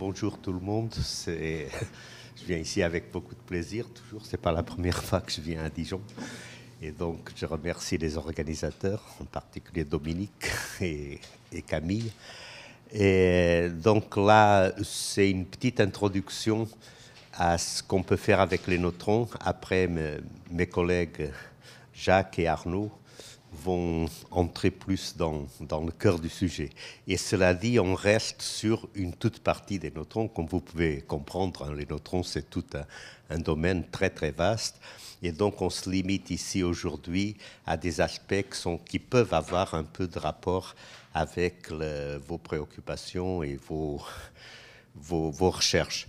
bonjour tout le monde. je viens ici avec beaucoup de plaisir. Toujours, c'est pas la première fois que je viens à Dijon. Et donc, je remercie les organisateurs, en particulier Dominique et, Camille. Et donc là, c'est une petite introduction à ce qu'on peut faire avec les neutrons. Après, mes collègues Jacques et Arnaud vont entrer plus dans, le cœur du sujet. Et cela dit, on reste sur une toute partie des neutrons. Comme vous pouvez comprendre, hein, les neutrons, c'est tout un, domaine très très vaste. Et donc, on se limite ici aujourd'hui à des aspects qui, peuvent avoir un peu de rapport avec vos préoccupations et vos, vos recherches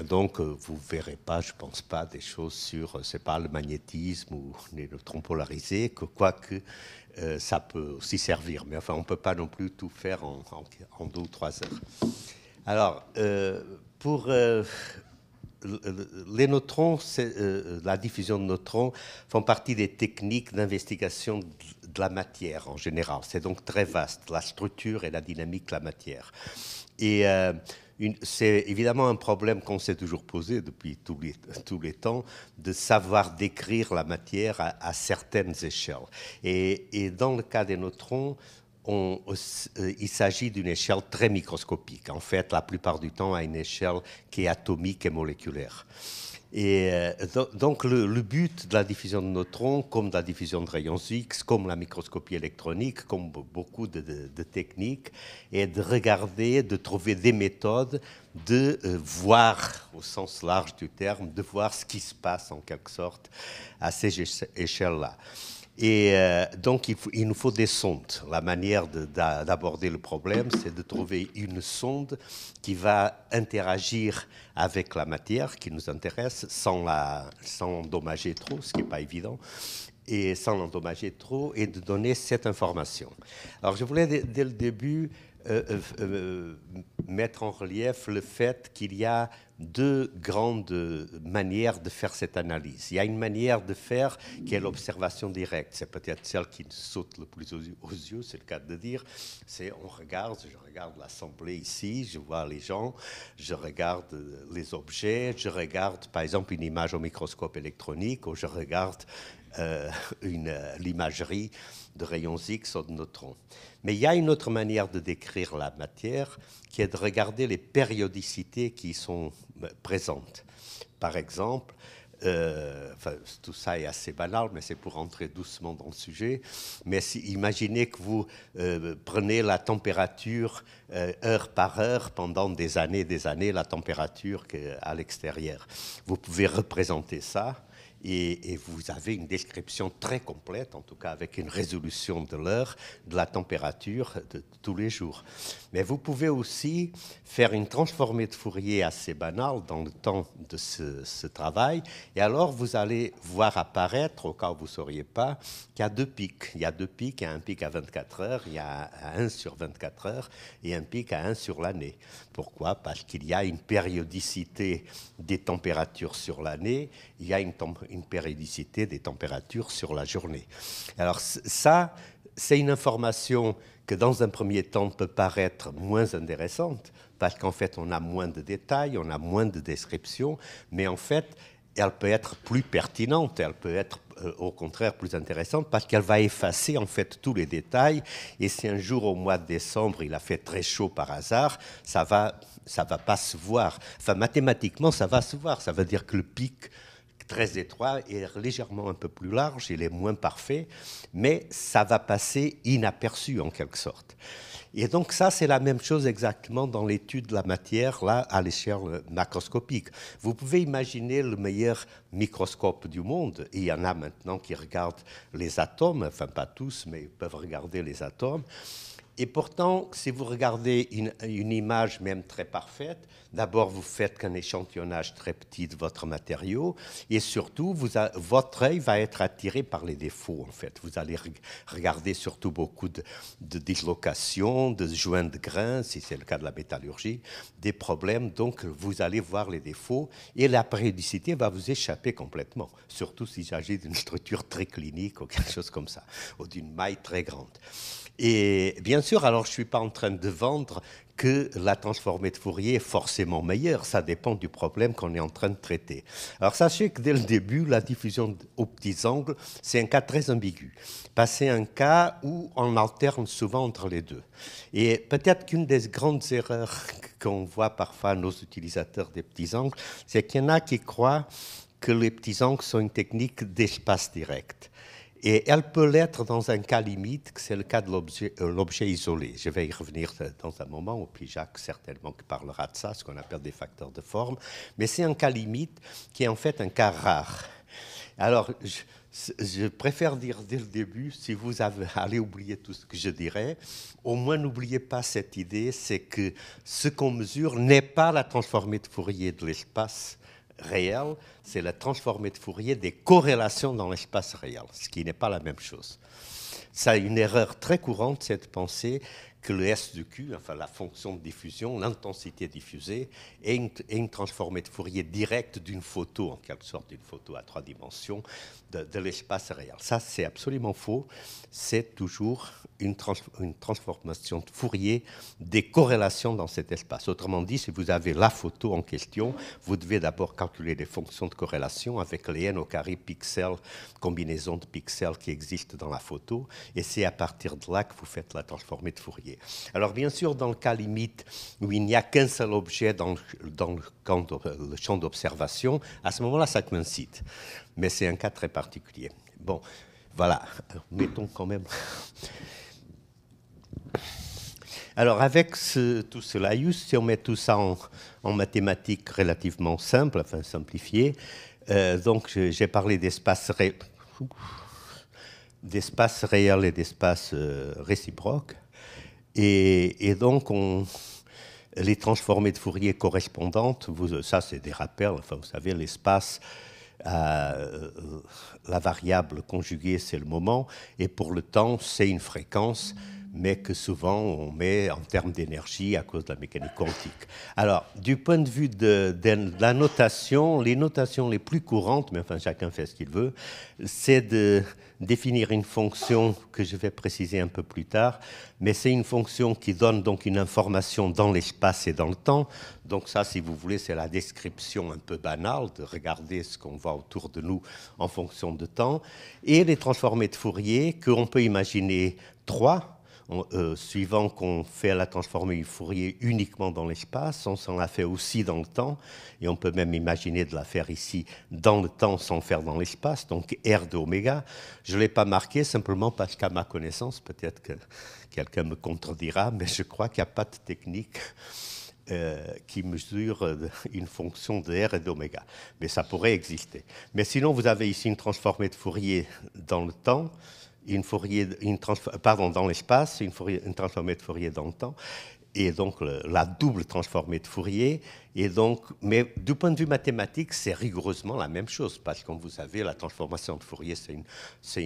donc, euh, vous ne verrez pas, je ne pense pas, des choses sur, euh, c'est pas le magnétisme ou les neutrons polarisés, que quoi que euh, ça peut aussi servir. Mais enfin, on ne peut pas non plus tout faire en, deux ou trois heures. Alors, pour les neutrons, la diffusion de neutrons font partie des techniques d'investigation de la matière en général. C'est donc très vaste, la structure et la dynamique de la matière. Et c'est évidemment un problème qu'on s'est toujours posé depuis tous les, temps, de savoir décrire la matière à, certaines échelles. Et, dans le cas des neutrons, euh, il s'agit d'une échelle très microscopique, en fait la plupart du temps à une échelle qui est atomique et moléculaire. Et euh, donc le, but de la diffusion de neutrons, comme de la diffusion de rayons X, comme la microscopie électronique, comme beaucoup de, techniques, est de regarder, de trouver des méthodes, de euh, voir au sens large du terme, de voir ce qui se passe en quelque sorte à ces échelles-là. Et euh, donc, il, il, nous faut des sondes. La manière d'aborder le problème, c'est de trouver une sonde qui va interagir avec la matière qui nous intéresse sans, la, sans endommager trop, ce qui n'est pas évident, et sans l'endommager trop, et de donner cette information. Alors, je voulais, dès, le début, euh, euh, mettre en relief le fait qu'il y a deux grandes manières de faire cette analyse. Il y a une manière de faire qui est l'observation directe. C'est peut-être celle qui nous saute le plus aux yeux, c'est le cas de dire. C'est on regarde, je regarde l'assemblée ici, je vois les gens, je regarde les objets, je regarde par exemple une image au microscope électronique ou je regarde euh, une euh, l'imagerie de rayons X ou de neutrons. Mais il y a une autre manière de décrire la matière qui est de regarder les périodicités qui sont euh, présentes. Par exemple, tout ça est assez banal, mais c'est pour entrer doucement dans le sujet. Mais si, imaginez que vous prenez la température heure par heure pendant des années, des années, la température à l'extérieur. Vous pouvez représenter ça et, vous avez une description très complète, en tout cas avec une résolution de l'heure, de la température de, tous les jours. Mais vous pouvez aussi faire une transformée de Fourier assez banale dans le temps de ce, travail. Et alors, vous allez voir apparaître, au cas où vous ne sauriez pas, qu'il y a deux pics. Il y a deux pics, il y a un pic à 24 heures, il y a un sur 24 heures et un pic à un sur l'année. Pourquoi Parce qu'il y a une périodicité des températures sur l'année, il y a une, périodicité des températures sur la journée. Alors ça, c'est une information que dans un premier temps peut paraître moins intéressante, parce qu'en fait on a moins de détails, on a moins de descriptions, mais en fait elle peut être plus pertinente, elle peut être euh, au contraire plus intéressante parce qu'elle va effacer en fait tous les détails. Et si un jour au mois de décembre il a fait très chaud par hasard, ça va, ça va pas se voir. Enfin mathématiquement ça va se voir. Ça veut dire que le pic très étroit est légèrement un peu plus large, il est moins parfait, mais ça va passer inaperçu en quelque sorte. Et donc ça, c'est la même chose exactement dans l'étude de la matière, là, à l'échelle macroscopique. Vous pouvez imaginer le meilleur microscope du monde. il y en a maintenant qui regardent les atomes, enfin pas tous, mais ils peuvent regarder les atomes. Et pourtant, si vous regardez une, image même très parfaite, d'abord vous faites qu'un échantillonnage très petit de votre matériau, et surtout vous votre œil va être attiré par les défauts. En fait, vous allez regarder surtout beaucoup de, de dislocations, de joints de grains, si c'est le cas de la métallurgie, des problèmes. Donc vous allez voir les défauts, et la périodicité va vous échapper complètement, surtout s'il s'agit d'une structure très clinique ou quelque chose comme ça, ou d'une maille très grande. Et bien sûr, alors je ne suis pas en train de vendre que la transformée de Fourier est forcément meilleure. Ça dépend du problème qu'on est en train de traiter. Alors sachez que dès le début, la diffusion aux petits angles, c'est un cas très ambigu. Passer bah, un cas où on alterne souvent entre les deux. Et peut-être qu'une des grandes erreurs qu'on voit parfois nos utilisateurs des petits angles, c'est qu'il y en a qui croient que les petits angles sont une technique d'espace direct. Et elle peut l'être dans un cas limite, que c'est le cas de l'objet euh, isolé. Je vais y revenir euh, dans un moment, ou puis Jacques certainement qui parlera de ça, ce qu'on appelle des facteurs de forme. Mais c'est un cas limite qui est en fait un cas rare. Alors, je, préfère dire dès le début, si vous allez oublier tout ce que je dirais, au moins n'oubliez pas cette idée, c'est que ce qu'on mesure n'est pas la transformée de Fourier de l'espace, réel, c'est la transformée de Fourier des corrélations dans l'espace réel, ce qui n'est pas la même chose. Ça, une erreur très courante, cette pensée, que le S de Q, enfin la fonction de diffusion, l'intensité diffusée, est une, transformée de Fourier directe d'une photo, en quelque sorte d'une photo à trois dimensions, de, l'espace réel. Ça, c'est absolument faux. C'est toujours une, une transformation de Fourier des corrélations dans cet espace. Autrement dit, si vous avez la photo en question, vous devez d'abord calculer les fonctions de corrélation avec les n au carré pixels, combinaisons de pixels qui existent dans la photo, et c'est à partir de là que vous faites la transformée de Fourier. Alors bien sûr, dans le cas limite où il n'y a qu'un seul objet dans, dans euh, le champ d'observation, à ce moment-là, ça coïncide. Mais c'est un cas très particulier. Bon, voilà, mettons quand même... Alors avec tout cela, si on met tout ça en, mathématiques relativement simples, enfin simplifiées, euh, donc j'ai parlé d'espace d'espace réel et d'espace euh, réciproque. Et, donc, on, les transformées de Fourier correspondantes, vous, ça c'est des rappels, enfin, vous savez, l'espace, euh, euh, la variable conjuguée c'est le moment, et pour le temps c'est une fréquence, mais que souvent on met en termes d'énergie à cause de la mécanique quantique. Alors, du point de vue de, de la notation, les notations les plus courantes, mais enfin chacun fait ce qu'il veut, c'est de définir une fonction que je vais préciser un peu plus tard, mais c'est une fonction qui donne donc une information dans l'espace et dans le temps. Donc ça, si vous voulez, c'est la description un peu banale de regarder ce qu'on voit autour de nous en fonction de temps. Et les transformées de Fourier, qu'on peut imaginer trois, euh, suivant qu'on fait la transformée de Fourier uniquement dans l'espace, on s'en a fait aussi dans le temps, et on peut même imaginer de la faire ici dans le temps sans faire dans l'espace, donc R de oméga. Je ne l'ai pas marqué simplement parce qu'à ma connaissance, peut-être que quelqu'un me contredira, mais je crois qu'il n'y a pas de technique. Euh, qui mesure euh, une fonction de R et d'oméga. Mais ça pourrait exister. Mais sinon, vous avez ici une transformée de Fourier dans le temps une une pardon, dans l'espace, une, une, transformée de Fourier dans le temps, et donc la double transformée de Fourier. Et donc, mais du point de vue mathématique, c'est rigoureusement la même chose, parce que vous savez, la transformation de Fourier, c'est une,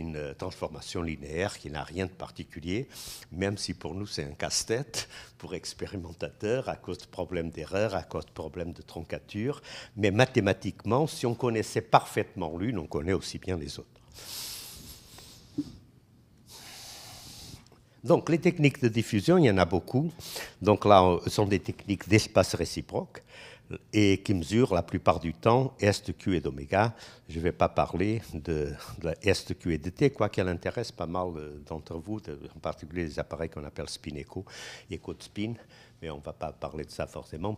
une, euh, transformation linéaire qui n'a rien de particulier, même si pour nous c'est un casse-tête, pour expérimentateurs, à cause de problèmes d'erreur, à cause de problèmes de troncature. Mais mathématiquement, si on connaissait parfaitement l'une, on connaît aussi bien les autres. Donc les techniques de diffusion, il y en a beaucoup. Donc là, ce sont des techniques d'espace réciproque et qui mesurent la plupart du temps S, q et d'oméga. Je ne vais pas parler de, de q et dt, quoi qu'elle intéresse pas mal euh, d'entre vous, en particulier les appareils qu'on appelle spin echo écho de spin, mais on ne va pas parler de ça forcément.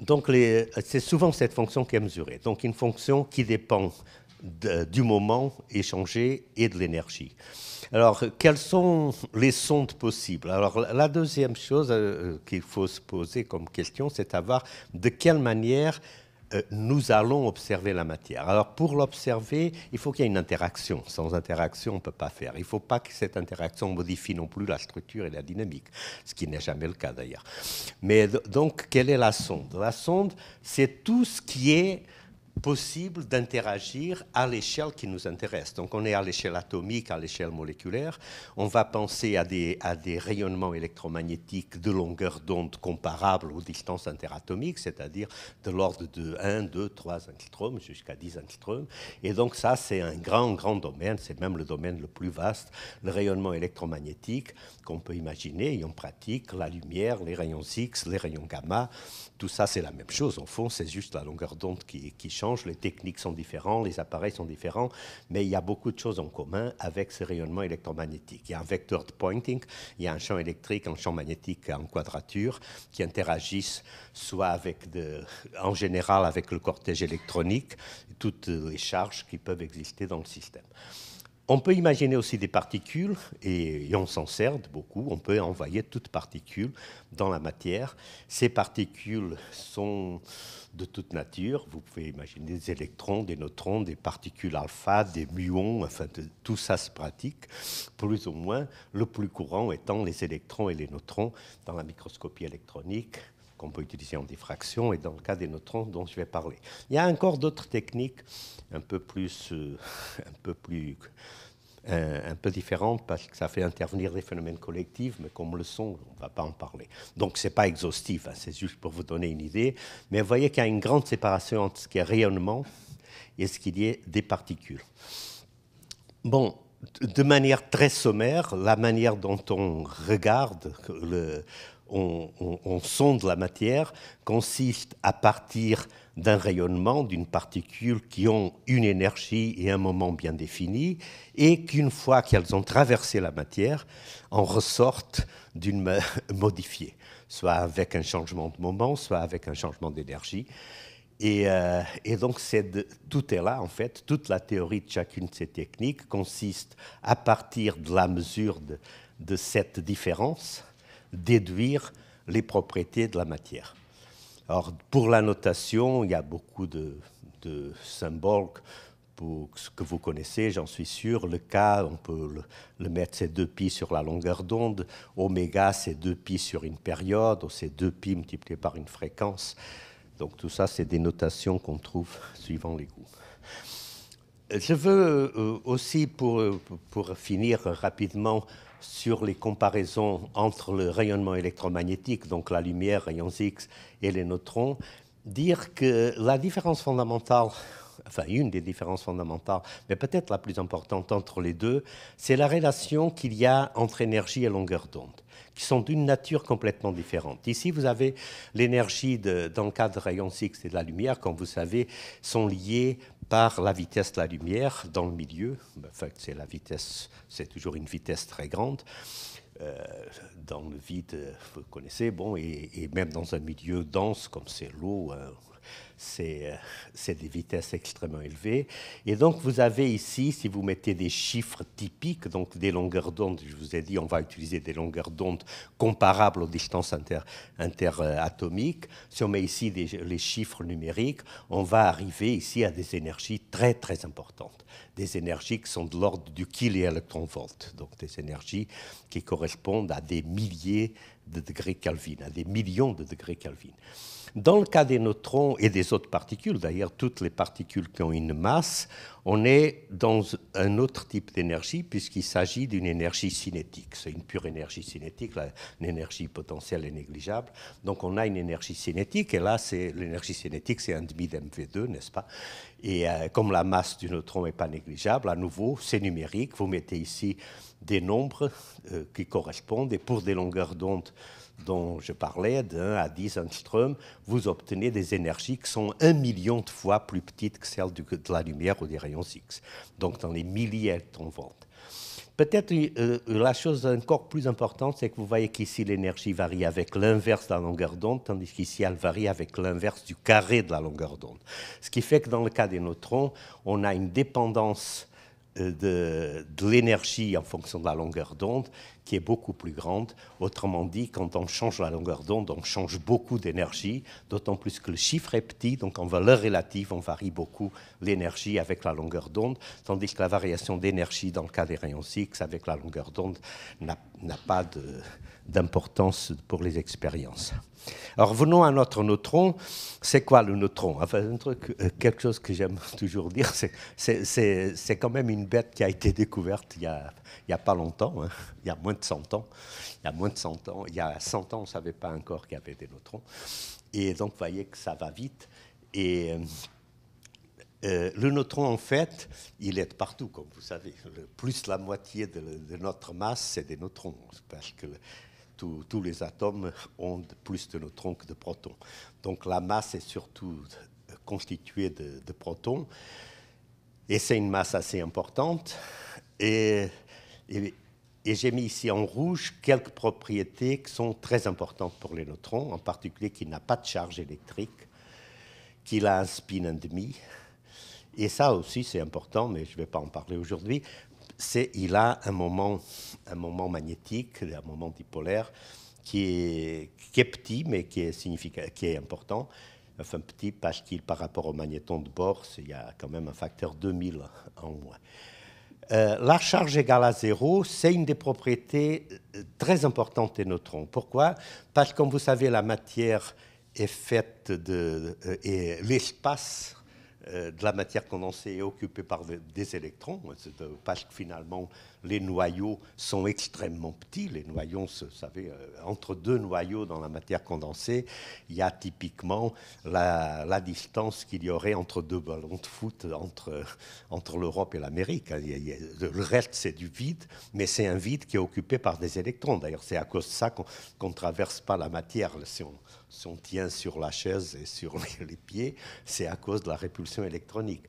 Donc c'est souvent cette fonction qui est mesurée. Donc une fonction qui dépend du moment échangé et de l'énergie. Alors, quelles sont les sondes possibles Alors, la deuxième chose euh, euh, qu'il faut se poser comme question, c'est savoir de quelle manière euh, nous allons observer la matière. Alors, pour l'observer, il faut qu'il y ait une interaction. Sans interaction, on ne peut pas faire. Il ne faut pas que cette interaction modifie non plus la structure et la dynamique, ce qui n'est jamais le cas d'ailleurs. Mais donc, quelle est la sonde La sonde, c'est tout ce qui est possible d'interagir à l'échelle qui nous intéresse. Donc on est à l'échelle atomique, à l'échelle moléculaire. On va penser à des, rayonnements électromagnétiques de longueur d'onde comparable aux distances interatomiques, c'est-à-dire de l'ordre de 1, 2, 3 angstroms jusqu'à 10 angstroms. Et donc ça, c'est un grand, grand domaine, c'est même le domaine le plus vaste, le rayonnement électromagnétique qu'on peut imaginer et on pratique la lumière, les rayons X, les rayons gamma. Tout ça, c'est la même chose. Au fond, c'est juste la longueur d'onde qui, qui change les techniques sont différentes, les appareils sont différents, mais il y a beaucoup de choses en commun avec ce rayonnement électromagnétique. Il y a un vecteur de pointing, il y a un champ électrique, un champ magnétique en quadrature qui interagissent soit avec, en général, avec le cortège électronique, toutes les charges qui peuvent exister dans le système. On peut imaginer aussi des particules, et, on s'en sert beaucoup, on peut envoyer toutes particules dans la matière. Ces particules sont de toute nature. Vous pouvez imaginer des électrons, des neutrons, des particules alpha, des muons, enfin tout ça se pratique, plus ou moins, le plus courant étant les électrons et les neutrons dans la microscopie électronique qu'on peut utiliser en diffraction et dans le cas des neutrons dont je vais parler. Il y a encore d'autres techniques un peu plus, euh, un peu plus euh, un peu différente parce que ça fait intervenir des phénomènes collectifs, mais comme le son, on ne va pas en parler. Donc ce n'est pas exhaustif, hein, c'est juste pour vous donner une idée. Mais vous voyez qu'il y a une grande séparation entre ce qui est rayonnement et ce qui est des particules. Bon, de manière très sommaire, la manière dont on regarde, le, on sonde la matière, consiste à partir d'un rayonnement d'une particule qui ont une énergie et un moment bien définis, et qu'une fois qu'elles ont traversé la matière, en ressortent d'une modifiée, soit avec un changement de moment, soit avec un changement d'énergie. Et, euh, donc, tout est là, en fait. Toute la théorie de chacune de ces techniques consiste, à partir de la mesure de cette différence, déduire les propriétés de la matière. Alors, pour la notation, il y a beaucoup de, symboles pour, que vous connaissez, j'en suis sûr. Le K, on peut le, mettre, c'est 2 pi sur la longueur d'onde. Oméga, c'est 2 pi sur une période. C'est 2 pi multiplié par une fréquence. Donc, tout ça, c'est des notations qu'on trouve suivant les goûts. Je veux euh, aussi, pour, pour finir rapidement, sur les comparaisons entre le rayonnement électromagnétique, donc la lumière, rayons X, et les neutrons, dire que la différence fondamentale, enfin une des différences fondamentales, mais peut-être la plus importante entre les deux, c'est la relation qu'il y a entre énergie et longueur d'onde, qui sont d'une nature complètement différente. Ici, vous avez l'énergie dans le cadre de rayons X et de la lumière, comme vous savez, sont liées par la vitesse de la lumière dans le milieu. c'est la vitesse, c'est toujours une vitesse très grande. Euh, dans le vide, vous connaissez, bon, et, même dans un milieu dense comme c'est l'eau, hein, euh, c'est des vitesses extrêmement élevées. Et donc, vous avez ici, si vous mettez des chiffres typiques, donc des longueurs d'onde, je vous ai dit, on va utiliser des longueurs d'onde comparables aux distances interatomiques. Si on met ici les chiffres numériques, on va arriver ici à des énergies très, très importantes. Des énergies qui sont de l'ordre du kiloélectronvolt, donc des énergies qui correspondent à des milliers de degrés Kelvin, à des millions de degrés Kelvin. Dans le cas des neutrons et des autres particules, d'ailleurs toutes les particules qui ont une masse, on est dans un autre type d'énergie puisqu'il s'agit d'une énergie cinétique. C'est une pure énergie cinétique, l'énergie potentielle est négligeable. Donc on a une énergie cinétique et là c'est l'énergie cinétique, c'est un demi d'MV2, n'est-ce pas Et euh, comme la masse du neutron n'est pas négligeable, à nouveau c'est numérique. Vous mettez ici des nombres euh, qui correspondent et pour des longueurs d'onde dont je parlais, d'un à 10 angstrom, vous obtenez des énergies qui sont un million de fois plus petites que celles de la lumière ou des rayons X, donc dans les milliers de Peut-être euh, euh, la chose encore plus importante, c'est que vous voyez qu'ici l'énergie varie avec l'inverse de la longueur d'onde, tandis qu'ici elle varie avec l'inverse du carré de la longueur d'onde. Ce qui fait que dans le cas des neutrons, on a une dépendance euh, de l'énergie en fonction de la longueur d'onde qui est beaucoup plus grande. Autrement dit, quand on change la longueur d'onde, on change beaucoup d'énergie, d'autant plus que le chiffre est petit, donc en valeur relative, on varie beaucoup l'énergie avec la longueur d'onde, tandis que la variation d'énergie dans le cas des rayons X avec la longueur d'onde n'a pas d'importance pour les expériences. Alors venons à notre neutron. C'est quoi le neutron enfin, un truc, euh, Quelque chose que j'aime toujours dire, c'est quand même une bête qui a été découverte il n'y a, il a pas longtemps, hein. il y a moins de 100 ans. Il y a moins de 100 ans, il y a 100 ans, on ne savait pas encore qu'il y avait des neutrons. Et donc, vous voyez que ça va vite. Et euh, euh, le neutron, en fait, il est partout, comme vous savez. plus la moitié de, notre masse, c'est des neutrons. Parce que tous les atomes ont plus de neutrons que de protons. Donc la masse est surtout euh, constituée de, protons. Et c'est une masse assez importante. Et, j'ai mis ici en rouge quelques propriétés qui sont très importantes pour les neutrons, en particulier qu'il n'a pas de charge électrique, qu'il a un spin 1,5. demi. Et ça aussi, c'est important, mais je ne vais pas en parler aujourd'hui. C'est il a un moment un moment magnétique, un moment dipolaire, qui est, petit, mais qui est, qui est important. Enfin, petit parce qu'il, par rapport au magnéton de Bohr, il y a quand même un facteur 2000 en moins. Euh, la charge égale à zéro, c'est une des propriétés euh, très importantes des neutrons. Pourquoi Parce que, comme vous savez, la matière est faite de. Euh, et l'espace de la matière condensée est occupé par des électrons, parce que finalement, les noyaux sont extrêmement petits. Les noyaux, savez, euh, entre deux noyaux dans la matière condensée, il y a typiquement la, distance qu'il y aurait entre deux ballons de foot entre, euh, entre l'Europe et l'Amérique. Le reste, c'est du vide, mais c'est un vide qui est occupé par des électrons. D'ailleurs, c'est à cause de ça qu'on ne traverse pas la matière. Si on, on tient sur la chaise et sur les pieds, c'est à cause de la répulsion électronique.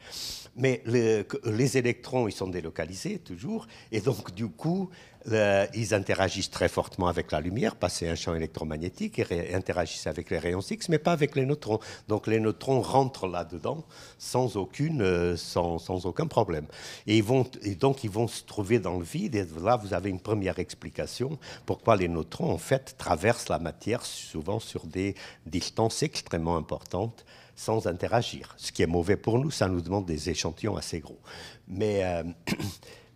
Mais les électrons, ils sont délocalisés toujours, et donc, du coup, euh, ils interagissent très fortement avec la lumière, passer un champ électromagnétique, et interagissent avec les rayons X, mais pas avec les neutrons. Donc les neutrons rentrent là-dedans sans, aucune, euh, sans, aucun problème. Et, ils vont, donc ils vont se trouver dans le vide, et là vous avez une première explication pourquoi les neutrons, en fait, traversent la matière souvent sur des distances extrêmement importantes sans interagir. Ce qui est mauvais pour nous, ça nous demande des échantillons assez gros. Mais... Euh,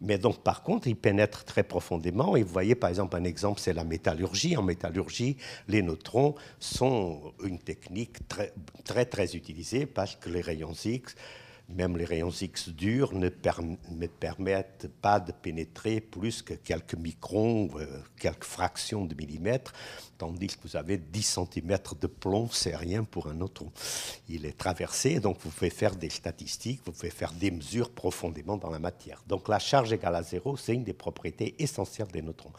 Mais donc, par contre, ils pénètrent très profondément. Et vous voyez, par exemple, un exemple, c'est la métallurgie. En métallurgie, les neutrons sont une technique très, très, très utilisée parce que les rayons X, même les rayons X durs, ne, permettent pas de pénétrer plus que quelques microns, ou euh, quelques fractions de millimètres tandis que vous avez 10 cm de plomb, c'est rien pour un neutron. Il est traversé, donc vous pouvez faire des statistiques, vous pouvez faire des mesures profondément dans la matière. Donc la charge égale à zéro, c'est une des propriétés essentielles des neutrons.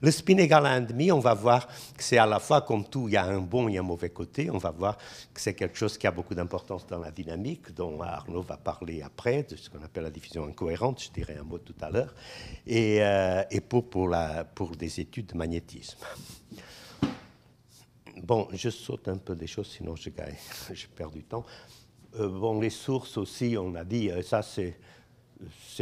Le spin égal à 1,5, on va voir que c'est à la fois comme tout, il y a un bon et un mauvais côté, on va voir que c'est quelque chose qui a beaucoup d'importance dans la dynamique, dont Arnaud va parler après, de ce qu'on appelle la diffusion incohérente, je dirais un mot tout à l'heure, et, euh, pour, pour des études de magnétisme. Bon, je saute un peu des choses, sinon je, perds du temps. Euh, bon, les sources aussi, on a dit, euh, ça c'est,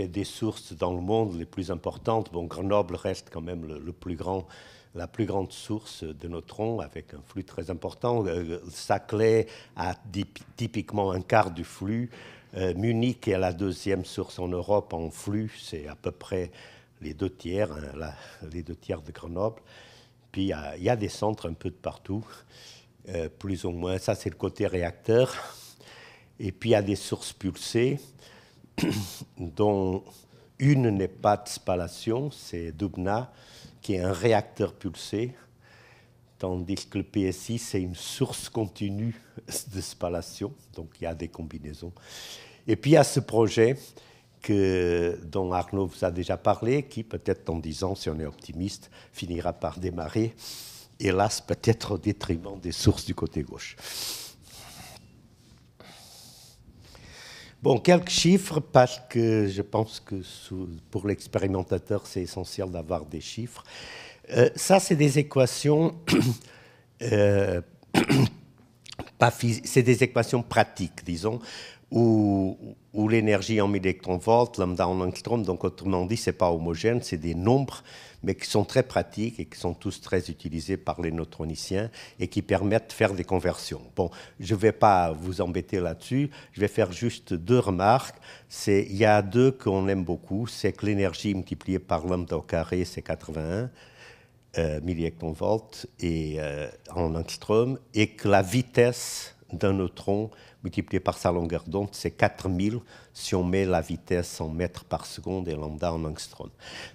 des sources dans le monde les plus importantes. Bon, Grenoble reste quand même le, plus grand, la plus grande source de neutrons avec un flux très important. Euh, Saclay a typiquement un quart du flux. Munich est la deuxième source en Europe en flux, c'est à peu près les deux tiers, hein, les deux tiers de Grenoble il y a, des centres un peu de partout, euh, plus ou moins. Ça, c'est le côté réacteur. Et puis il y a des sources pulsées, dont une n'est pas de spallation, c'est Dubna, qui est un réacteur pulsé, tandis que le PSI, c'est une source continue de spallation. Donc il y a des combinaisons. Et puis il y a ce projet que, dont Arnaud vous a déjà parlé, qui peut-être en disant, ans, si on est optimiste, finira par démarrer, hélas peut-être au détriment des sources du côté gauche. Bon, quelques chiffres, parce que je pense que pour l'expérimentateur, c'est essentiel d'avoir des chiffres. Euh, ça, c'est des équations euh, c'est des équations pratiques, disons ou, ou l'énergie en milliéctron-volts, lambda en angstrom. Donc, autrement dit, ce n'est pas homogène, c'est des nombres, mais qui sont très pratiques et qui sont tous très utilisés par les neutroniciens et qui permettent de faire des conversions. Bon, je ne vais pas vous embêter là-dessus, je vais faire juste deux remarques. Il y a deux qu'on aime beaucoup, c'est que l'énergie multipliée par lambda au carré, c'est 81 euh, et, euh, en angstrom, et que la vitesse d'un neutron multiplié par sa longueur d'onde, c'est 4000 si on met la vitesse en mètres par seconde et lambda en angstrom.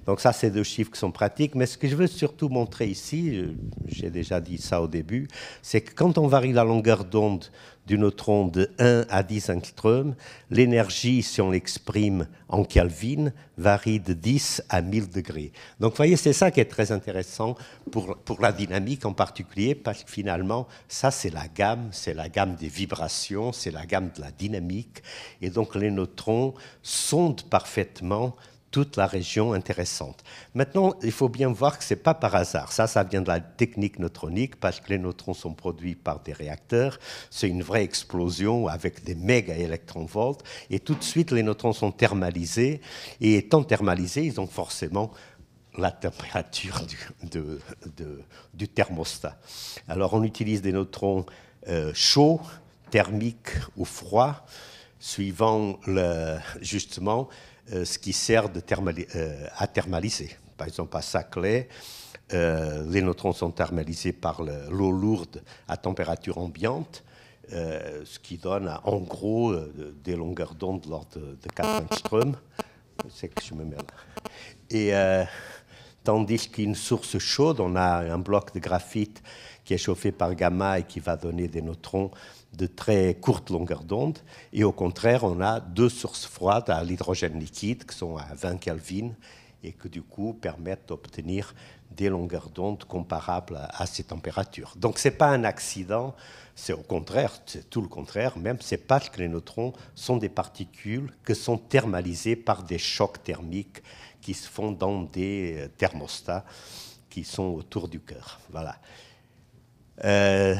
Donc ça, c'est deux chiffres qui sont pratiques, mais ce que je veux surtout montrer ici, euh, j'ai déjà dit ça au début, c'est que quand on varie la longueur d'onde du neutron de 1 à 10 angstrom, l'énergie, si on l'exprime en Kelvin, varie de 10 à 1000 degrés. Donc, vous voyez, c'est ça qui est très intéressant pour, pour la dynamique en particulier, parce que finalement, ça, c'est la gamme, c'est la gamme des vibrations, c'est la gamme de la dynamique. Et donc, les neutrons sondent parfaitement toute la région intéressante. Maintenant, il faut bien voir que ce n'est pas par hasard. Ça, ça vient de la technique neutronique, parce que les neutrons sont produits par des réacteurs. C'est une vraie explosion avec des méga électron-volts. Et tout de suite, les neutrons sont thermalisés. Et étant thermalisés, ils ont forcément la température du, de, du thermostat. Alors, on utilise des neutrons euh, chauds, thermiques ou froids, suivant le, justement euh, ce qui sert de euh, à thermaliser. Par exemple, à Saclay, euh, les neutrons sont thermalisés par l'eau lourde à température ambiante. ce qui donne en gros des longueurs d'onde de l'ordre de 4 angstrom. C'est que je me mets Et tandis qu'une source chaude, on a un bloc de graphite qui est chauffé par gamma et qui va donner des neutrons de très courtes longueurs d'onde, et au contraire, on a deux sources froides à l'hydrogène liquide qui sont à 20 Kelvin et que du coup permettent d'obtenir des longueurs d'onde comparables à, ces températures. Donc ce n'est pas un accident, c'est au contraire, c'est tout le contraire, même ces que les neutrons sont des particules que sont thermalisées par des chocs thermiques qui se font dans des euh, thermostats qui sont autour du cœur. Voilà. Euh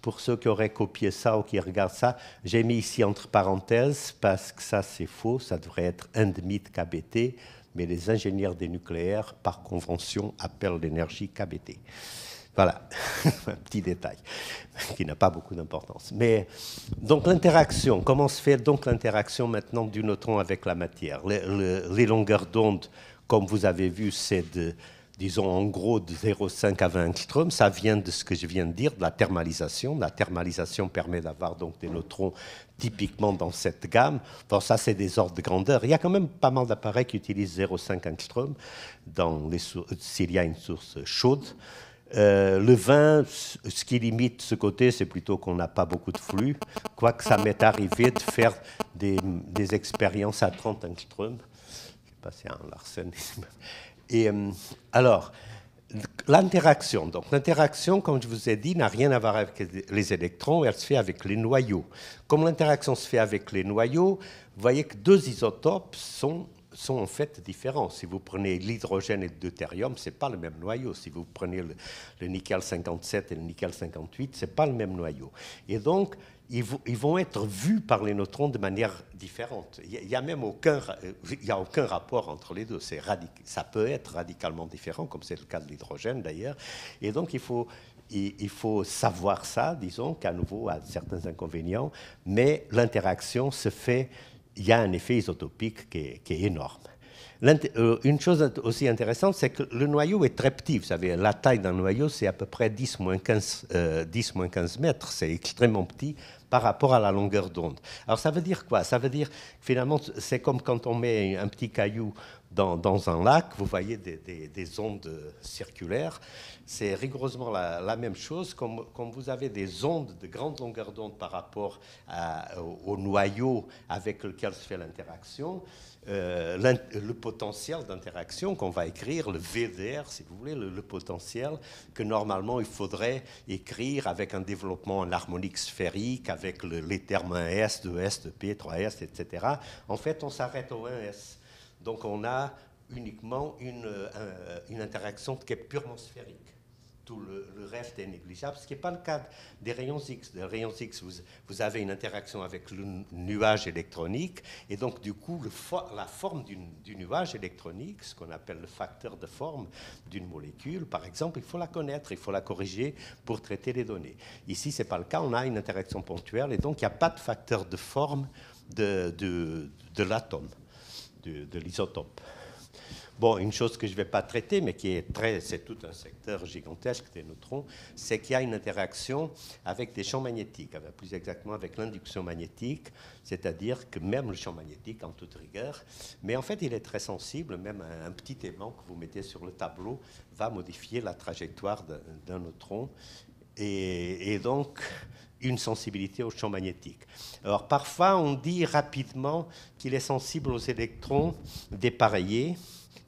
pour ceux qui auraient copié ça ou qui regardent ça, j'ai mis ici entre parenthèses parce que ça c'est faux, ça devrait être un de KBT, mais les ingénieurs des nucléaires, par convention, appellent l'énergie KBT. Voilà, un petit détail qui n'a pas beaucoup d'importance. Mais donc l'interaction, comment se fait donc l'interaction maintenant du neutron avec la matière les longueurs d'onde, comme vous avez vu, c'est de disons en gros de 0,5 à 20 angstrom, ça vient de ce que je viens de dire, de la thermalisation. La thermalisation permet d'avoir donc des neutrons typiquement dans cette gamme. Bon, ça, c'est des ordres de grandeur. Il y a quand même pas mal d'appareils qui utilisent 0,5 angstrom s'il y a une source chaude. Euh, le vin, ce qui limite ce côté, c'est plutôt qu'on n'a pas beaucoup de flux, quoique ça m'est arrivé de faire des, expériences à 30 angstrom. Je ne sais pas un et euh, alors, l'interaction. Donc, l'interaction, comme je vous ai dit, n'a rien à voir avec les électrons, elle se fait avec les noyaux. Comme l'interaction se fait avec les noyaux, vous voyez que deux isotopes sont sont en fait différents. Si vous prenez l'hydrogène et le deutérium, ce n'est pas le même noyau. Si vous prenez le, le nickel 57 et le nickel 58, ce n'est pas le même noyau. Et donc, ils, vont être vus par les neutrons de manière différente. Il n'y a, même aucun, euh, il a aucun rapport entre les deux. ça peut être radicalement différent, comme c'est le cas de l'hydrogène d'ailleurs. Et donc il faut, il, faut savoir ça, disons, qu'à nouveau a certains inconvénients, mais l'interaction se fait, il y a un effet isotopique qui est, énorme. Euh, une chose aussi intéressante, c'est que le noyau est très petit. Vous savez, la taille d'un noyau, c'est à peu près 10 15, 10 15 mètres. C'est extrêmement petit par rapport à la longueur d'onde. Alors ça veut dire quoi Ça veut dire finalement, c'est comme quand on met un petit caillou dans, un lac, vous voyez des, ondes circulaires. C'est rigoureusement la, même chose. Quand vous avez des ondes de grande longueur d'onde par rapport au, noyau avec lequel se fait l'interaction, euh, le potentiel d'interaction qu'on va écrire, le VDR, si vous voulez, le, potentiel que normalement il faudrait écrire avec un développement en harmonique sphérique, avec les termes 1S, 2S, 2P, 3S, etc. En fait, on s'arrête au 1S. Donc on a uniquement une, euh, une interaction qui est purement sphérique tout le, reste est négligeable, ce qui n'est pas le cas des rayons X. Des rayons X, vous, avez une interaction avec le nuage électronique, et donc du coup, la forme du, nuage électronique, ce qu'on appelle le facteur de forme d'une molécule, par exemple, il faut la connaître, il faut la corriger pour traiter les données. Ici, ce n'est pas le cas, on a une interaction ponctuelle, et donc il n'y a pas de facteur de forme de, l'atome, de l'isotope. Bon, une chose que je ne vais pas traiter, mais qui est très, c'est tout un secteur gigantesque des neutrons, c'est qu'il y a une interaction avec des champs magnétiques, plus exactement avec l'induction magnétique, c'est-à-dire que même le champ magnétique, en toute rigueur, mais en fait, il est très sensible, même un, petit aimant que vous mettez sur le tableau va modifier la trajectoire d'un neutron. Et, et, donc une sensibilité au champ magnétique. Alors parfois on dit rapidement qu'il est sensible aux électrons dépareillés,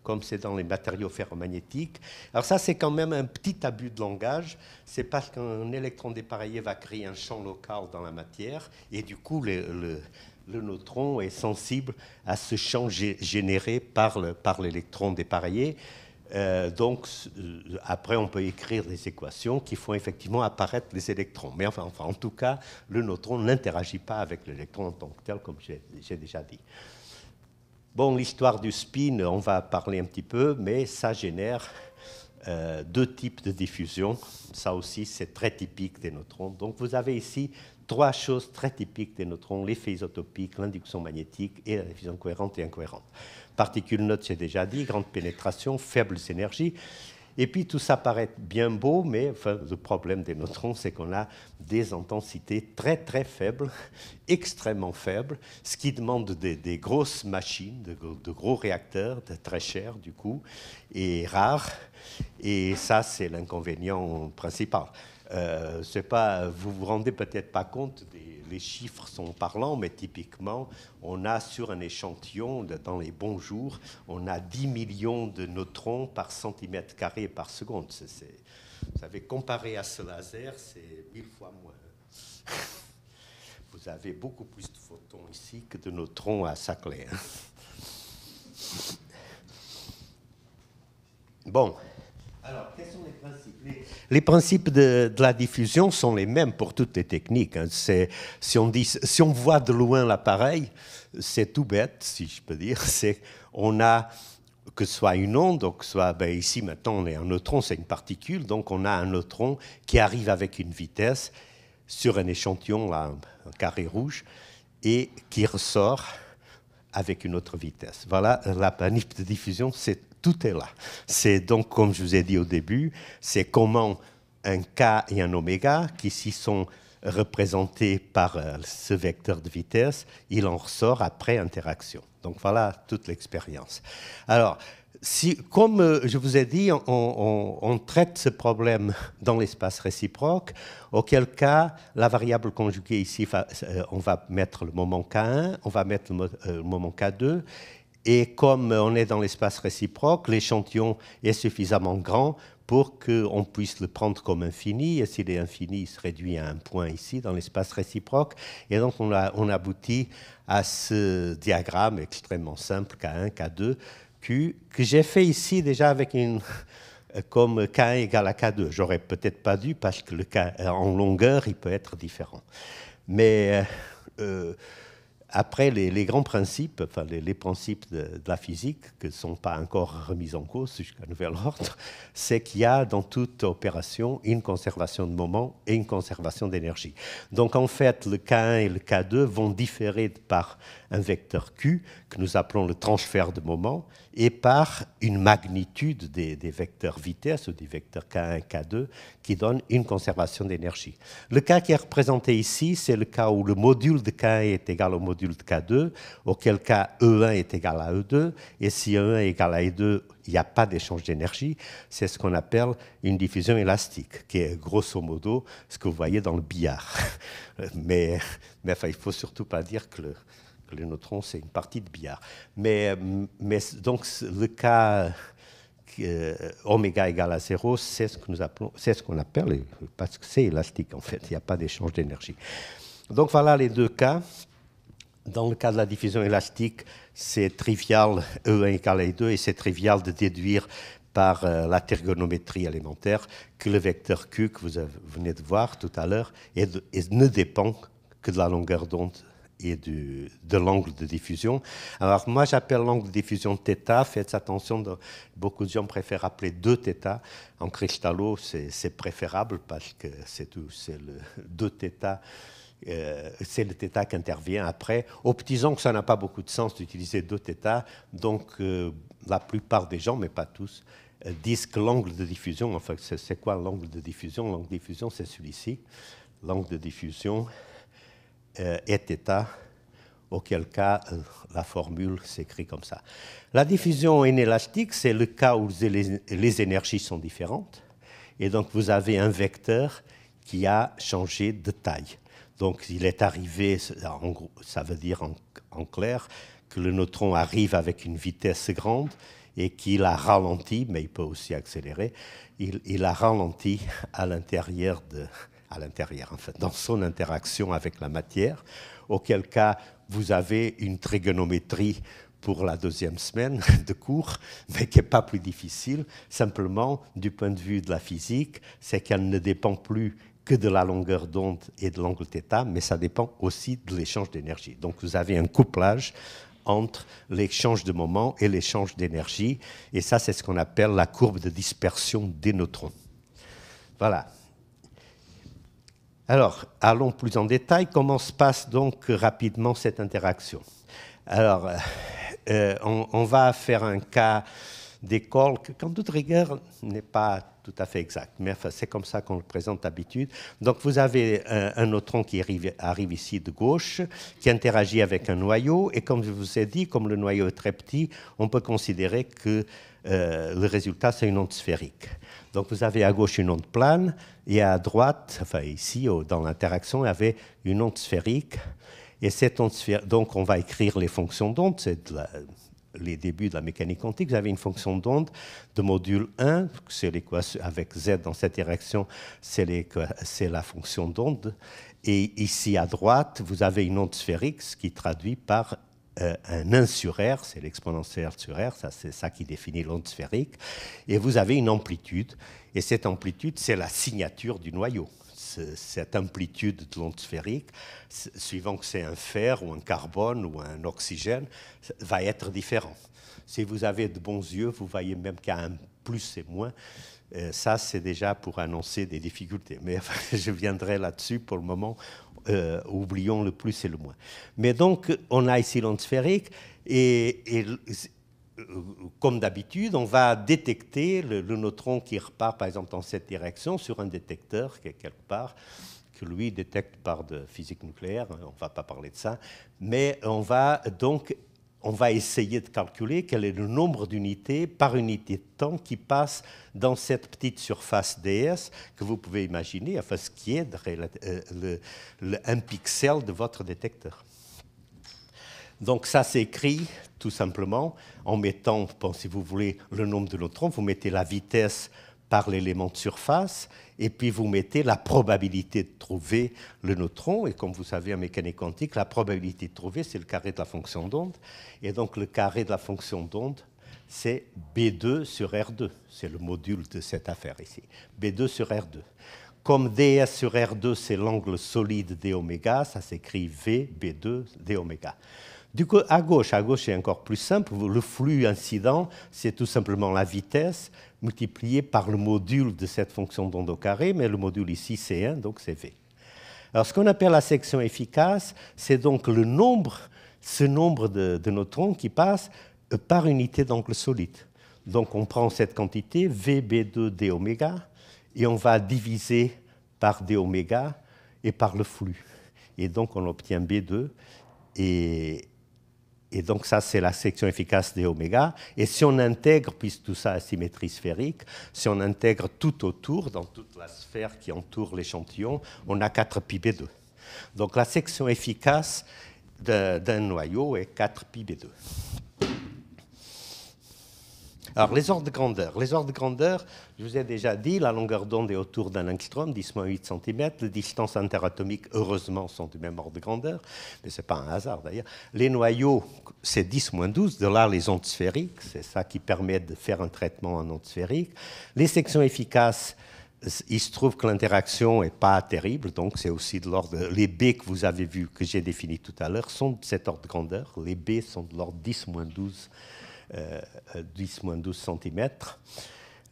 comme c'est dans les matériaux ferromagnétiques. Alors ça, c'est quand même un petit abus de langage. C'est parce qu'un électron dépareillé va créer un champ local dans la matière, et du coup, le, neutron est sensible à ce champ généré par l'électron dépareillé. Euh, donc, euh, après, on peut écrire des équations qui font effectivement apparaître les électrons. Mais enfin, enfin en tout cas, le neutron n'interagit pas avec l'électron en tant que tel, comme j'ai déjà dit. Bon, l'histoire du spin, on va parler un petit peu, mais ça génère euh, deux types de diffusion. Ça aussi, c'est très typique des neutrons. Donc, vous avez ici trois choses très typiques des neutrons l'effet isotopique, l'induction magnétique et la diffusion cohérente et incohérente. Particules neutres, j'ai déjà dit, grande pénétration, faibles énergies. Et puis tout ça paraît bien beau, mais le problème des neutrons, c'est qu'on a des intensités très très faibles, extrêmement faibles, ce qui demande des, grosses machines, de, gros réacteurs, très chers du coup, et rares. Et ça, c'est l'inconvénient principal vous euh, pas, vous vous rendez peut-être pas compte, les chiffres sont parlants, mais typiquement, on a sur un échantillon, dans les bons jours, on a 10 millions de neutrons par centimètre carré par seconde. vous savez, comparé à ce laser, c'est mille fois moins. Vous avez beaucoup plus de photons ici que de neutrons à Saclay. Hein. Bon. Alors, quels sont les principes les... principes de, la diffusion sont les mêmes pour toutes les techniques. Hein. C'est, si, on si on voit de loin l'appareil, c'est tout bête, si je peux dire. C'est, on a, que ce soit une onde, donc soit, ben, ici maintenant on est un neutron, c'est une particule, donc on a un neutron qui arrive avec une vitesse sur un échantillon, un carré rouge, et qui ressort avec une autre vitesse. Voilà, la panique de diffusion, c'est tout est là. C'est donc, comme je vous ai dit au début, c'est comment un K et un oméga qui s'y sont représentés par euh, ce vecteur de vitesse, il en ressort après interaction. Donc voilà toute l'expérience. Alors, si, comme euh, je vous ai dit, on, on traite ce problème dans l'espace réciproque, auquel cas la variable conjuguée ici, euh, on va mettre le moment K1, on va mettre le moment K2, et comme on est dans l'espace réciproque, l'échantillon est suffisamment grand pour qu'on puisse le prendre comme infini. Et s'il est infini, il se réduit à un point ici, dans l'espace réciproque. Et donc, on, a, on, aboutit à ce diagramme extrêmement simple, K1, K2, Q, que j'ai fait ici déjà avec une comme K1 égale à K2. J'aurais peut-être pas dû, parce que le K, en longueur, il peut être différent. Mais... Euh, euh, après, les, grands principes, enfin, les, principes de, la physique, qui ne sont pas encore remis en cause jusqu'à nouvel ordre, c'est qu'il y a dans toute opération une conservation de moment et une conservation d'énergie. Donc, en fait, le K1 et le K2 vont différer par un vecteur Q, que nous appelons le transfert de moment, et par une magnitude des, des vecteurs vitesse, ou des vecteurs K1 et K2, qui donne une conservation d'énergie. Le cas qui est représenté ici, c'est le cas où le module de K1 est égal au module du K2, auquel cas E1 est égal à E2, et si E1 est égal à E2, il n'y a pas d'échange d'énergie, c'est ce qu'on appelle une diffusion élastique, qui est grosso modo ce que vous voyez dans le billard. Mais, mais il ne faut surtout pas dire que le, neutron, c'est une partie de billard. Mais, donc, le cas euh, oméga égal à zéro, c'est ce que nous c'est ce qu'on appelle, parce que c'est élastique en fait, il n'y a pas d'échange d'énergie. Donc voilà les deux cas dans le cas de la diffusion élastique, c'est trivial, E1 égale e 2, et c'est trivial de déduire par euh, la trigonométrie élémentaire que le vecteur Q que vous venez de voir tout à l'heure ne dépend que de la longueur d'onde et du, de l'angle de diffusion. Alors moi j'appelle l'angle de diffusion θ, faites attention, de, beaucoup de gens préfèrent appeler 2θ. En cristallo c'est préférable parce que c'est le 2θ euh, c'est le θ qui intervient après. Optisons que ça n'a pas beaucoup de sens d'utiliser deux θ, donc euh, la plupart des gens, mais pas tous, euh, disent que l'angle de diffusion, enfin, c'est quoi l'angle de diffusion L'angle de diffusion, c'est celui-ci. L'angle de diffusion est θ, auquel cas la formule s'écrit comme ça. La diffusion inélastique, c'est le cas où les énergies sont différentes. Et donc, vous avez un vecteur qui a changé de taille. Donc il est arrivé, ça veut dire en, clair, que le neutron arrive avec une vitesse grande et qu'il a ralenti, mais il peut aussi accélérer, il, a ralenti à l'intérieur de à l'intérieur, en fait, dans son interaction avec la matière, auquel cas vous avez une trigonométrie pour la deuxième semaine de cours, mais qui n'est pas plus difficile. Simplement, du point de vue de la physique, c'est qu'elle ne dépend plus que de la longueur d'onde et de l'angle θ, mais ça dépend aussi de l'échange d'énergie. Donc vous avez un couplage entre l'échange de moment et l'échange d'énergie, et ça c'est ce qu'on appelle la courbe de dispersion des neutrons. Voilà. Alors, allons plus en détail. Comment se passe donc rapidement cette interaction Alors, euh, euh, on, va faire un cas d'école que, quand toute rigueur, n'est pas tout à fait exact. Mais enfin, c'est comme ça qu'on le présente d'habitude. Donc vous avez un, neutron qui arrive, ici de gauche, qui interagit avec un noyau. Et comme je vous ai dit, comme le noyau est très petit, on peut considérer que euh, le résultat, c'est une onde sphérique. Donc vous avez à gauche une onde plane et à droite, enfin ici, dans l'interaction, y avait une onde sphérique. Et cette onde sphérique, donc on va écrire les fonctions d'onde, c'est de la les débuts de la mécanique quantique, avez une fonction d'onde de module 1, c'est l'équation avec z dans cette direction, c'est la fonction d'onde. Et ici à droite, vous avez une onde sphérique, ce qui traduit par euh, un 1 sur R, c'est l'exponentielle sur R, c'est ça qui définit l'onde sphérique, et vous avez une amplitude, et cette amplitude, c'est la signature du noyau cette amplitude de l'onde suivant que c'est un fer ou un carbone ou un oxygène, va être différente. Si vous avez de bons yeux, vous voyez même qu'il y a un plus et moins. Euh, ça, c'est déjà pour annoncer des difficultés. Mais je viendrai là-dessus pour le moment. Euh, oublions le plus et le moins. Mais donc, on a ici l'onde et euh, comme d'habitude, on va détecter le, neutron qui repart, par exemple, dans cette direction sur un détecteur qui est quelque part que lui détecte par de physique nucléaire, hein, on ne va pas parler de ça, mais on va donc on va essayer de calculer quel est le nombre d'unités par unité de temps qui passe dans cette petite surface ds que vous pouvez imaginer, enfin ce qui est euh, un pixel de votre détecteur. Donc ça s'écrit tout simplement en mettant, si vous voulez, le nombre de neutrons, vous mettez la vitesse par l'élément de surface, et puis vous mettez la probabilité de trouver le neutron. Et comme vous savez en mécanique quantique, la probabilité de trouver, c'est le carré de la fonction d'onde. Et donc le carré de la fonction d'onde, c'est B2 sur R2. C'est le module de cette affaire ici. B2 sur R2. Comme ds sur R2, c'est l'angle solide d ça s'écrit V, B2, d du coup, à gauche, à gauche, c'est encore plus simple. Le flux incident, c'est tout simplement la vitesse multipliée par le module de cette fonction d'onde au carré, mais le module ici, c'est 1, donc c'est V. Alors, ce qu'on appelle la section efficace, c'est donc le nombre, ce nombre de, neutrons qui passent euh, par unité d'angle solide. Donc, on prend cette quantité, VB2 d oméga, et on va diviser par d oméga et par le flux. Et donc, on obtient B2 et, et donc ça, c'est la section efficace des oméga. Et si on intègre, puisque tout ça est symétrie sphérique, si on intègre tout autour, dans toute la sphère qui entoure l'échantillon, on a 4 pi 2 Donc la section efficace d'un noyau est 4 pi 2 alors, les ordres de grandeur. Les ordres de grandeur, je vous ai déjà dit, la longueur d'onde est autour d'un angstrom, 10-8 cm. Les distances interatomiques, heureusement, sont du même ordre de grandeur, mais ce n'est pas un hasard d'ailleurs. Les noyaux, c'est 10-12, de là les ondes sphériques, c'est ça qui permet de faire un traitement en ondes sphériques. Les sections efficaces, il se trouve que l'interaction n'est pas terrible, donc c'est aussi de l'ordre. Les B que vous avez vu que j'ai défini tout à l'heure, sont de cet ordre de grandeur. Les B sont de l'ordre 10-12 10-12 euh, cm,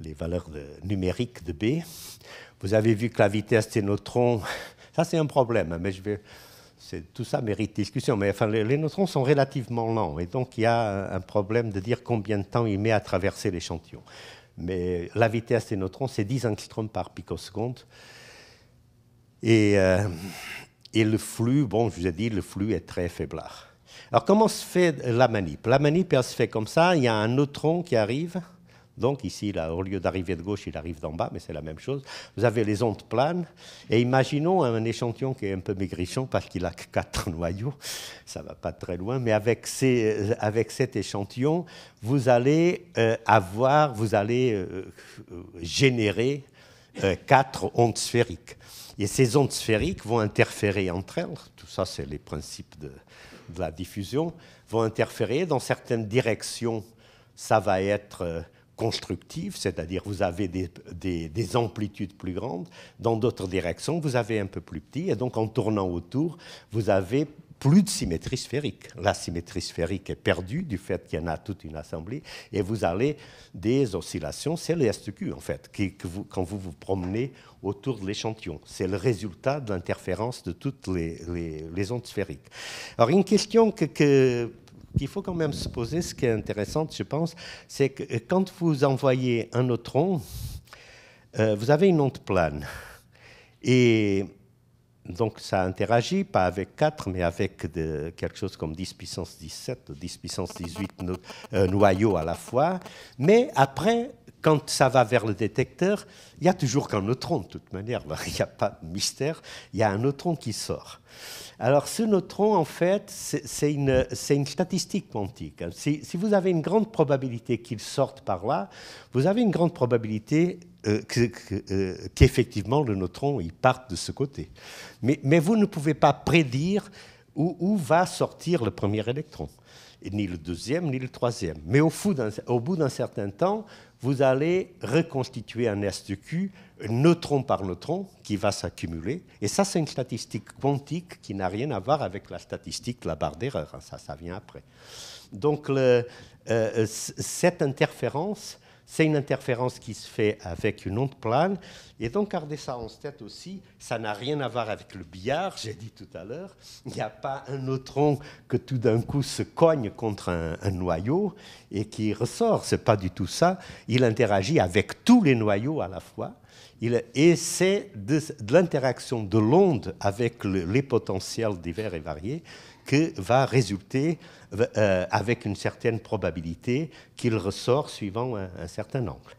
les valeurs numériques de B. Vous avez vu que la vitesse des neutrons, ça c'est un problème, hein, mais je vais, tout ça mérite discussion. Mais enfin, les, neutrons sont relativement lents, et donc il y a un problème de dire combien de temps il met à traverser l'échantillon. Mais la vitesse des neutrons, c'est 10 angstroms par picoseconde. Et, euh, et le flux, bon, je vous ai dit, le flux est très faiblard. Alors comment se fait la manip La manip, elle se fait comme ça, il y a un neutron qui arrive. Donc ici, au lieu d'arriver de gauche, il arrive d'en bas, mais c'est la même chose. Vous avez les ondes planes, et imaginons un échantillon qui est un peu maigrichon parce qu'il a quatre noyaux, ça va pas très loin, mais avec, euh, avec cet échantillon, vous allez euh, avoir, vous allez euh, générer quatre ondes sphériques. Et ces ondes sphériques vont interférer entre elles. Tout ça, c'est les principes de, de la diffusion vont interférer dans certaines directions. Ça va être euh, constructif, c'est-à-dire vous avez des, des, amplitudes plus grandes, dans d'autres directions, vous avez un peu plus petit, et donc en tournant autour, vous avez plus de symétrie sphérique. La symétrie sphérique est perdue du fait qu'il y en a toute une assemblée et vous avez des oscillations, c'est le en fait, quand vous vous promenez autour de l'échantillon. C'est le résultat de l'interférence de toutes les, ondes sphériques. Alors une question qu'il faut quand même se poser, ce qui est intéressant, je pense, c'est que euh, quand vous envoyez un neutron, euh, vous avez une onde plane. Et donc ça interagit, pas avec 4, mais avec de, quelque chose comme 10 puissance 17 10 puissance 18 euh, noyaux à la fois. Mais après, quand ça va vers le détecteur, il y a toujours qu'un neutron de toute manière, il n'y a pas de mystère, il y a un neutron qui sort. Alors ce neutron, en fait, c'est une, une, statistique quantique. Hein. Si, si vous avez une grande probabilité qu'il sorte par là, vous avez une grande probabilité euh, euh, qu'effectivement le neutron il parte de ce côté. Mais, vous ne pouvez pas prédire où, va sortir le premier électron, ni le deuxième, ni le troisième. Mais au, bout d'un certain temps, vous allez reconstituer un S neutron par neutron qui va s'accumuler. Et ça, c'est une statistique quantique qui n'a rien à voir avec la statistique, la barre d'erreur. Hein, ça, ça vient après. Donc, euh, cette interférence, c'est une interférence qui se fait avec une onde plane. Et donc, gardez ça en tête aussi, ça n'a rien à voir avec le billard, j'ai dit tout à l'heure. Il n'y a pas un neutron que tout d'un coup se cogne contre un, noyau et qui ressort. Ce n'est pas du tout ça. Il interagit avec tous les noyaux à la fois. Il, et c'est de, l'interaction de l'onde avec les potentiels divers et variés que va résulter euh, euh, avec une certaine probabilité qu'il ressort suivant un certain angle.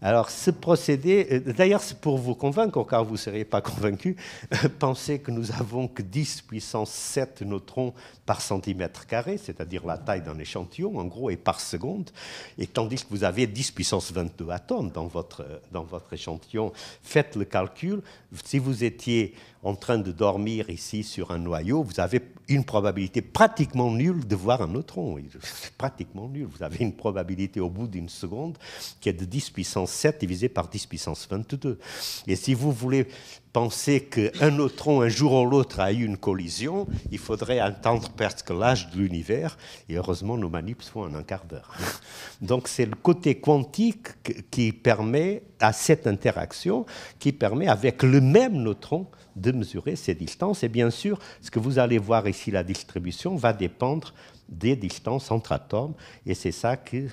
Alors, ce procédé, euh, d'ailleurs, c'est pour vous convaincre, car vous ne seriez pas convaincu, euh, pensez que nous avons que 10 puissance 7 neutrons par centimètre carré, c'est-à-dire la taille d'un échantillon, en gros, et par seconde, et tandis que vous avez 10 puissance 22 atomes dans votre, euh, dans votre échantillon. Faites le calcul. Si vous étiez en train de dormir ici sur un noyau, vous avez une probabilité pratiquement nulle de voir un neutron. Pratiquement nulle. Vous avez une probabilité au bout d'une seconde qui est de 10 puissance 7 divisé par 10 puissance 22. Et si vous voulez penser qu'un neutron, un jour ou l'autre, a eu une collision, il faudrait attendre presque l'âge de l'univers. Et heureusement, nos manips font en un quart d'heure. Donc c'est le côté quantique qui permet, à cette interaction, qui permet avec le même neutron de mesurer ces distances. Et bien sûr, ce que vous allez voir ici, la distribution, va dépendre des distances entre atomes. Et c'est ça que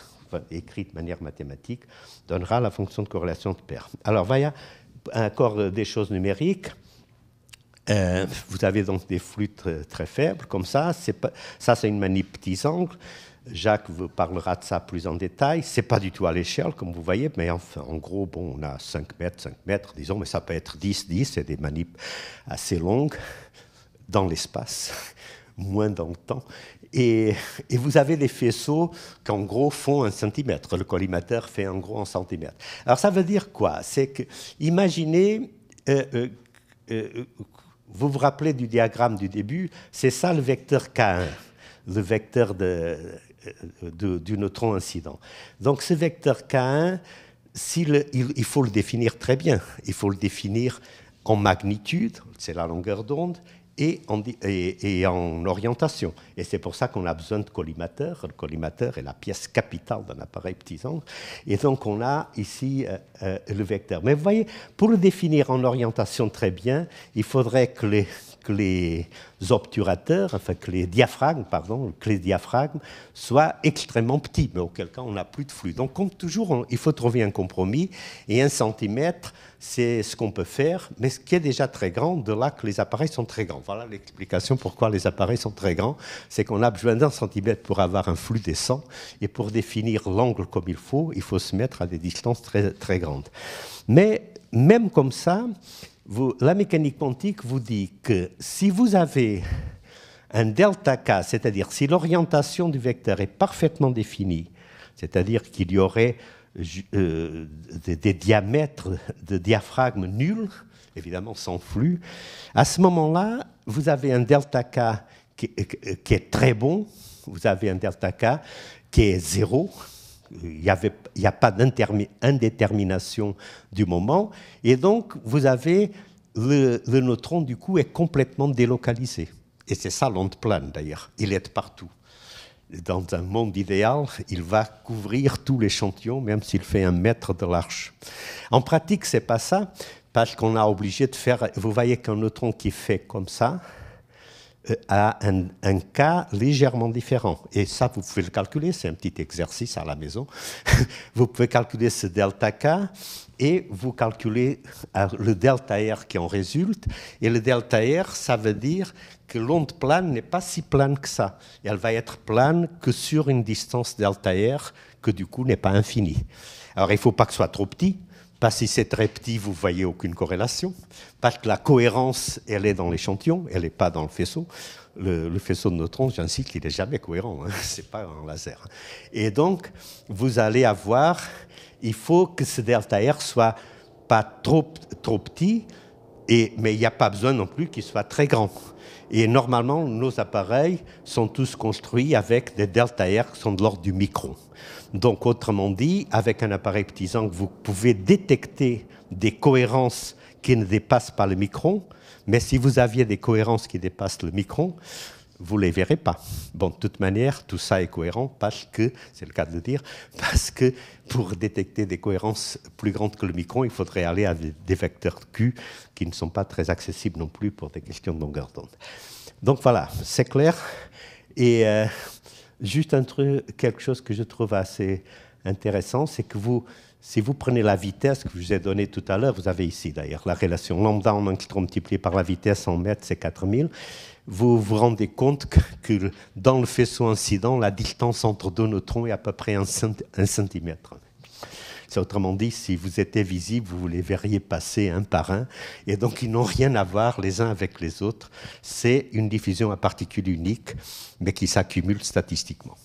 écrit de manière mathématique, donnera la fonction de corrélation de paire. Alors, voilà encore des choses numériques, euh, vous avez donc des flux très, faibles, comme ça. ça, c'est une manip petit angles. Jacques vous parlera de ça plus en détail. C'est pas du tout à l'échelle, comme vous voyez, mais enfin, en gros, bon, on a 5 mètres, 5 mètres, disons, mais ça peut être 10, 10, c'est des manip' assez longues dans l'espace, moins dans le temps. Et, vous avez les faisceaux qui en gros font un centimètre. Le collimateur fait en gros un centimètre. Alors ça veut dire quoi C'est que, imaginez, euh, euh, euh, vous vous rappelez du diagramme du début, c'est ça le vecteur K1, le vecteur du neutron incident. Donc ce vecteur K1, il faut le définir très bien. Il faut le définir en magnitude, c'est la longueur d'onde, et en, et, en orientation. Et c'est pour ça qu'on a besoin de collimateurs. Le collimateur est la pièce capitale d'un appareil petit angle. Et donc on a ici euh, euh, le vecteur. Mais vous voyez, pour le définir en orientation très bien, il faudrait que les que les obturateurs, enfin que les diaphragmes, pardon, que les diaphragmes soient extrêmement petits, mais auquel cas on n'a plus de flux. Donc comme toujours, il faut trouver un compromis, et un centimètre, c'est ce qu'on peut faire, mais ce qui est déjà très grand, de là que les appareils sont très grands. Voilà l'explication pourquoi les appareils sont très grands, c'est qu'on a besoin d'un centimètre pour avoir un flux décent, et pour définir l'angle comme il faut, il faut se mettre à des distances très, très grandes. Mais même comme ça, la mécanique quantique vous dit que si vous avez un delta k, c'est-à-dire si l'orientation du vecteur est parfaitement définie, c'est-à-dire qu'il y aurait euh, des, diamètres de diaphragme nuls, évidemment sans flux, à ce moment-là, vous avez un delta k qui est très bon, vous avez un delta k qui est zéro, il n'y a pas d'indétermination du moment. Et donc, vous avez le, neutron, du coup, est complètement délocalisé. Et c'est ça l'onde plane, d'ailleurs. Il est partout. Dans un monde idéal, il va couvrir tout l'échantillon, même s'il fait un mètre de large. En pratique, ce n'est pas ça, parce qu'on a obligé de faire. Vous voyez qu'un neutron qui fait comme ça, à un, un, cas légèrement différent. Et ça, vous pouvez le calculer, c'est un petit exercice à la maison. vous pouvez calculer ce delta K et vous calculez euh, le delta R qui en résulte. Et le delta R, ça veut dire que l'onde plane n'est pas si plane que ça. Elle va être plane que sur une distance delta R que du coup n'est pas infinie. Alors il faut pas que ce soit trop petit, pas si c'est très petit, vous voyez aucune corrélation, parce que la cohérence, elle est dans l'échantillon, elle n'est pas dans le faisceau. Le, faisceau de neutrons, j'insiste, il n'est jamais cohérent, hein. ce n'est pas un laser. Hein. Et donc, vous allez avoir, il faut que ce delta R soit pas trop, trop petit, et, mais il n'y a pas besoin non plus qu'il soit très grand. Et normalement, nos appareils sont tous construits avec des delta R qui sont de l'ordre du micron. Donc, autrement dit, avec un appareil petit-angle, vous pouvez détecter des cohérences qui ne dépassent pas le micron, mais si vous aviez des cohérences qui dépassent le micron, vous ne les verrez pas. Bon, de toute manière, tout ça est cohérent parce que, c'est le cas de le dire, parce que pour détecter des cohérences plus grandes que le micron, il faudrait aller à des vecteurs Q qui ne sont pas très accessibles non plus pour des questions de longueur d'onde. Donc voilà, c'est clair. Et euh, Juste un truc, quelque chose que je trouve assez intéressant, c'est que vous, si vous prenez la vitesse que je vous ai donnée tout à l'heure, vous avez ici d'ailleurs la relation lambda en mètre multiplié par la vitesse en mètres, c'est 4000. Vous vous rendez compte que, dans le faisceau incident, la distance entre deux neutrons est à peu près un, un centimètre. C'est autrement dit, si vous étiez visible, vous les verriez passer un par un. Et donc, ils n'ont rien à voir les uns avec les autres. C'est une diffusion à particules uniques, mais qui s'accumule statistiquement.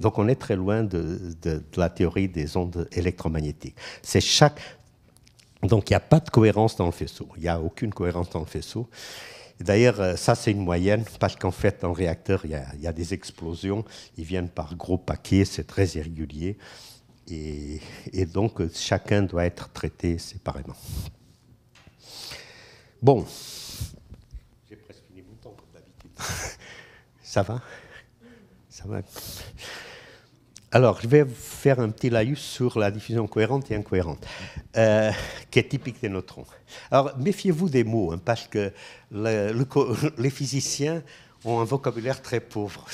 Donc, on est très loin de, de, la théorie des ondes électromagnétiques. C'est chaque. Donc, il n'y a pas de cohérence dans le faisceau. Il n'y a aucune cohérence dans le faisceau. D'ailleurs, euh, ça, c'est une moyenne, parce qu'en fait, en réacteur, il y, a, il y, a, des explosions, ils viennent par gros paquets, c'est très irrégulier et, donc chacun doit être traité séparément. Bon, j'ai presque fini mon temps comme d'habitude. Ça va Ça va alors, je vais faire un petit laïus sur la diffusion cohérente et incohérente, euh, qui est typique des neutrons. Alors, méfiez-vous des mots, hein, parce que les physiciens ont un vocabulaire très pauvre.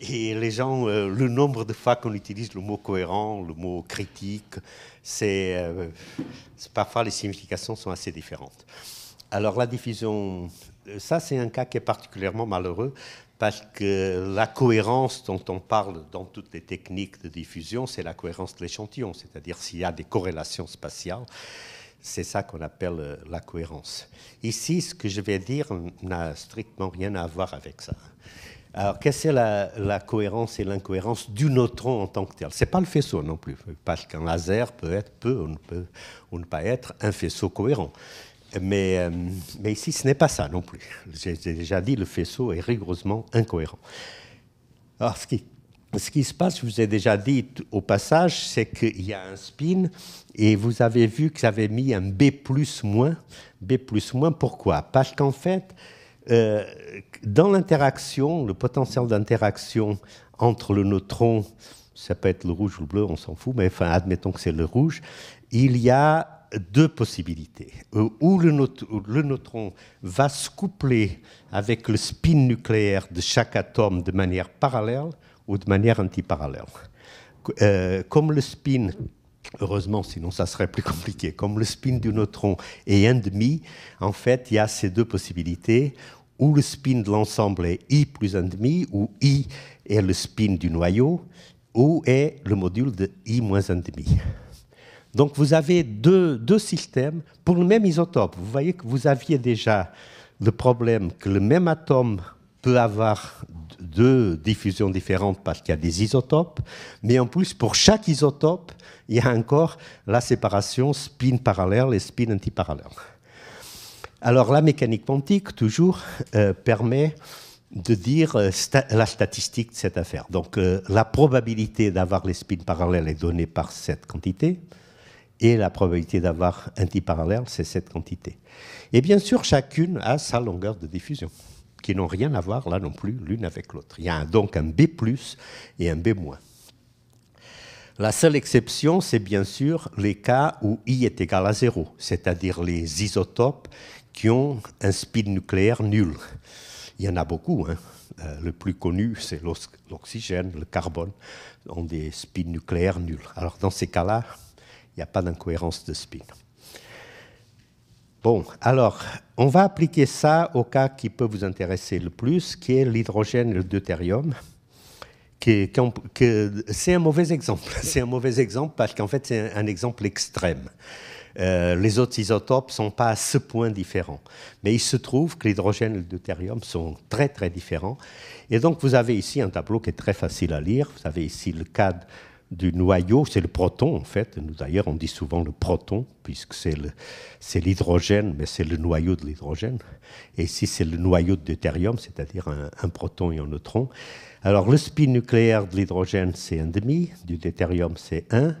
Et les gens, euh, le nombre de fois qu'on utilise le mot cohérent, le mot critique, c'est euh, parfois les significations sont assez différentes. Alors la diffusion, euh, ça c'est un cas qui est particulièrement malheureux parce que la cohérence dont on parle dans toutes les techniques de diffusion, c'est la cohérence de l'échantillon, c'est-à-dire s'il y a des corrélations spatiales. C'est ça qu'on appelle la cohérence. Ici, ce que je vais dire n'a strictement rien à voir avec ça. Alors, quest c'est la, la, cohérence et l'incohérence du neutron en tant que tel Ce n'est pas le faisceau non plus, parce qu'un laser peut être, peut ou, ne peut pas être un faisceau cohérent. Euh, mais, ici, ce n'est pas ça non plus. J'ai déjà dit, le faisceau est rigoureusement incohérent. Alors, ce qui se passe, je vous ai déjà dit au passage, c'est qu'il y a un spin et vous avez vu que j'avais mis un B plus moins. B plus moins, pourquoi Parce qu'en fait, euh, dans l'interaction, le potentiel d'interaction entre le neutron, ça peut être le rouge ou le bleu, on s'en fout, mais enfin, admettons que c'est le rouge, il y a deux possibilités. Euh, ou le, neutron va se coupler avec le spin nucléaire de chaque atome de manière parallèle ou de manière antiparallèle. Euh, comme le spin, heureusement, sinon ça serait plus compliqué, comme le spin du neutron est 1,5, en fait, il y a ces deux possibilités où le spin de l'ensemble est i plus 1,5, où i est le spin du noyau, où est le module de i moins 1,5. Donc vous avez deux, deux, systèmes pour le même isotope. Vous voyez que vous aviez déjà le problème que le même atome peut avoir deux diffusions différentes parce qu'il y a des isotopes, mais en plus pour chaque isotope, il y a encore la séparation spin parallèle et spin antiparallèle. Alors la mécanique quantique, toujours, euh, permet de dire euh, la statistique de cette affaire. Donc euh, la probabilité d'avoir les spins parallèles est donnée par cette quantité, et la probabilité d'avoir un type parallèle, c'est cette quantité. Et bien sûr, chacune a sa longueur de diffusion, qui n'ont rien à voir là non plus l'une avec l'autre. Il y a donc un B ⁇ et un B ⁇ la seule exception, c'est bien sûr les cas où i est égal à 0, c'est-à-dire les isotopes qui ont un speed nucléaire nul. Il y en a beaucoup. Hein. Euh, le plus connu, c'est l'oxygène, le carbone, ont des spins nucléaires nuls. Alors dans ces cas-là, il n'y a pas d'incohérence de spin. Bon, alors, on va appliquer ça au cas qui peut vous intéresser le plus, qui est l'hydrogène et le deutérium. c'est un mauvais exemple. C'est un mauvais exemple parce qu'en fait, c'est un exemple extrême. Euh, les autres isotopes ne sont pas à ce point différents. Mais il se trouve que l'hydrogène et le deutérium sont très très différents. Et donc vous avez ici un tableau qui est très facile à lire. Vous avez ici le cadre du noyau, c'est le proton en fait. Nous d'ailleurs on dit souvent le proton puisque c'est l'hydrogène, mais c'est le noyau de l'hydrogène. Et ici c'est le noyau de deutérium, c'est-à-dire un, proton et un neutron. Alors le spin nucléaire de l'hydrogène c'est un demi, du deutérium c'est 1.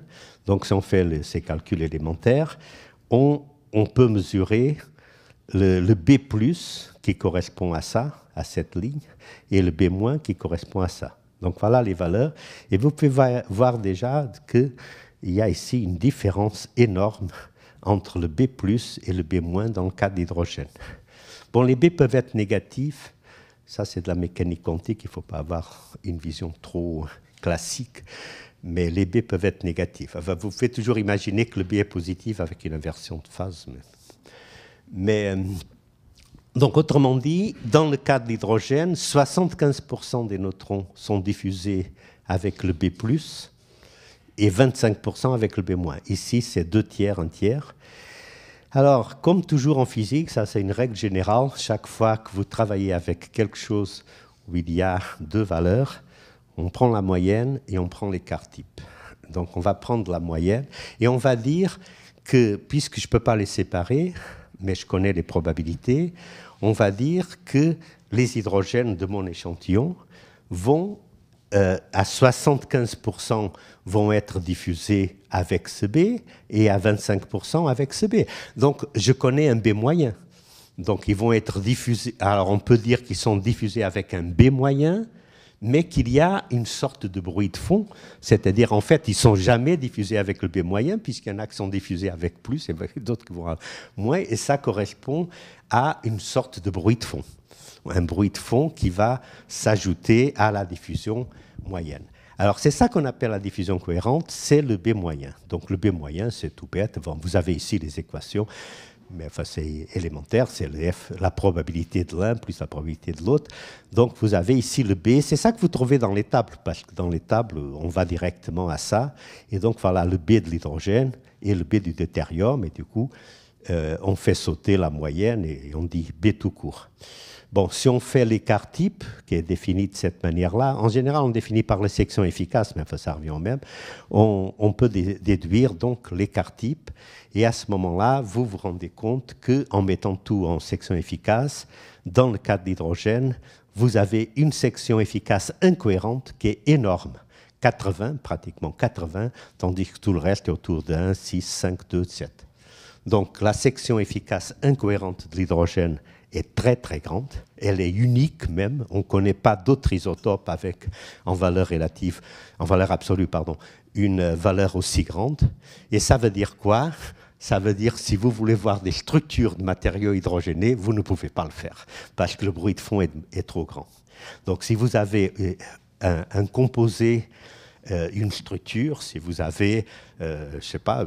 Donc si on fait ces calculs élémentaires, on, peut mesurer le, le, B qui correspond à ça, à cette ligne, et le B qui correspond à ça. Donc voilà les valeurs. Et vous pouvez voir déjà qu'il y a ici une différence énorme entre le B et le B dans le cas d'hydrogène. Bon, les B peuvent être négatifs. Ça, c'est de la mécanique quantique. Il ne faut pas avoir une vision trop classique mais les B peuvent être négatifs. vous pouvez toujours imaginer que le B est positif avec une inversion de phase. Mais, euh, donc, autrement dit, dans le cas de l'hydrogène, 75% des neutrons sont diffusés avec le B+, et 25% avec le B-. Ici, c'est deux tiers, un tiers. Alors, comme toujours en physique, ça c'est une règle générale, chaque fois que vous travaillez avec quelque chose où il y a deux valeurs, on prend la moyenne et on prend l'écart type. Donc on va prendre la moyenne et on va dire que, puisque je ne peux pas les séparer, mais je connais les probabilités, on va dire que les hydrogènes de mon échantillon vont, euh, à 75%, vont être diffusés avec ce B et à 25% avec ce B. Donc je connais un B moyen. Donc ils vont être diffusés. Alors on peut dire qu'ils sont diffusés avec un B moyen mais qu'il y a une sorte de bruit de fond, c'est-à-dire en fait ils sont jamais diffusés avec le B moyen, puisqu'il y en a qui sont diffusés avec plus et d'autres qui vont moins, et ça correspond à une sorte de bruit de fond, un bruit de fond qui va s'ajouter à la diffusion moyenne. Alors c'est ça qu'on appelle la diffusion cohérente, c'est le B moyen. Donc le B moyen, c'est tout bête. vous avez ici les équations mais c'est élémentaire, c'est la probabilité de l'un plus la probabilité de l'autre. Donc vous avez ici le B, c'est ça que vous trouvez dans les tables, parce que dans les tables, on va directement à ça. Et donc voilà le B de l'hydrogène et le B du deutérium, et du coup, euh, on fait sauter la moyenne et on dit B tout court. Bon, si on fait l'écart type, qui est défini de cette manière-là, en général, on définit par les sections efficaces, mais ça revient au même, on, peut déduire donc l'écart type. Et à ce moment-là, vous vous rendez compte qu'en mettant tout en section efficace, dans le cas d'hydrogène, vous avez une section efficace incohérente qui est énorme. 80, pratiquement 80, tandis que tout le reste est autour de 1, 6, 5, 2, 7. Donc la section efficace incohérente de l'hydrogène est très très grande, elle est unique même, on ne connaît pas d'autres isotopes avec en valeur relative, en valeur absolue pardon, une valeur aussi grande. Et ça veut dire quoi ça veut dire si vous voulez voir des structures de matériaux hydrogénés, vous ne pouvez pas le faire parce que le bruit de fond est, trop grand. Donc si vous avez euh, un, composé, euh, une structure, si vous avez, euh, je ne sais pas,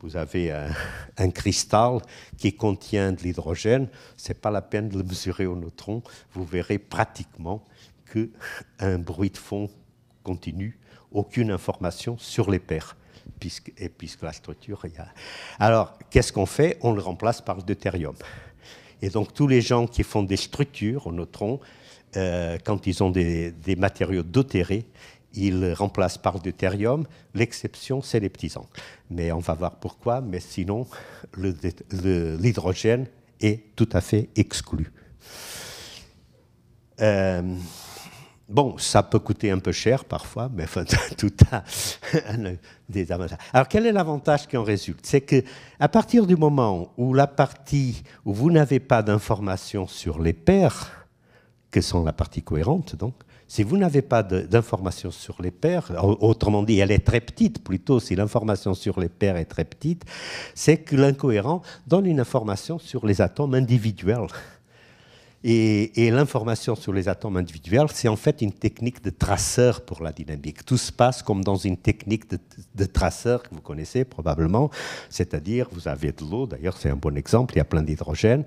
vous avez un, cristal qui contient de l'hydrogène, ce n'est pas la peine de le mesurer au neutron, vous verrez pratiquement qu'un bruit de fond continue. aucune information sur les paires, puisque, et puisque la structure... Y a... Euh. Alors, qu'est-ce qu'on fait On le remplace par le deutérium. Et donc tous les gens qui font des structures au neutron, euh, quand ils ont des, des matériaux deutérés, il remplace par deutérium. L'exception, c'est les petits angles. Mais on va voir pourquoi. Mais sinon, l'hydrogène est tout à fait exclu. Euh, bon, ça peut coûter un peu cher parfois, mais tout a des avantages. Alors, quel est l'avantage qui en résulte C'est que à partir du moment où la partie où vous n'avez pas d'informations sur les paires, que sont la partie cohérente, donc, si vous n'avez pas d'informations sur les paires, autrement dit, elle est très petite plutôt, si l'information sur les paires est très petite, c'est que l'incohérent donne une information sur les atomes individuels. Et, l'information sur les atomes individuels, c'est en fait une technique de traceur pour la dynamique. Tout se passe comme dans une technique de, de traceur que vous connaissez probablement, c'est-à-dire vous avez de l'eau, d'ailleurs c'est un bon exemple, il y a plein d'hydrogène,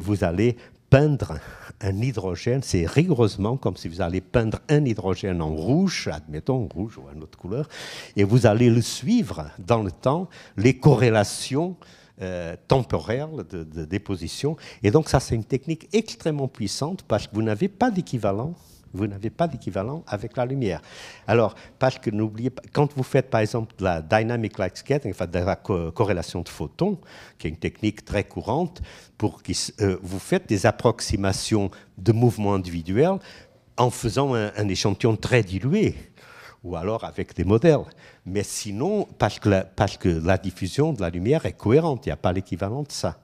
vous allez peindre un hydrogène, c'est rigoureusement comme si vous allez peindre un hydrogène en rouge, admettons rouge ou une autre couleur, et vous allez le suivre dans le temps, les corrélations temporaires euh, temporelles de, déposition. Et donc ça, c'est une technique extrêmement puissante parce que vous n'avez pas d'équivalent vous n'avez pas d'équivalent avec la lumière. Alors, parce que n'oubliez pas, quand vous faites par exemple de la dynamic light scattering, enfin de la corrélation de photons, qui est une technique très courante, pour euh, vous faites des approximations de mouvements individuels en faisant un, échantillon très dilué ou alors avec des modèles. Mais sinon, parce que parce que la diffusion de la lumière est cohérente, il n'y a pas l'équivalent de ça.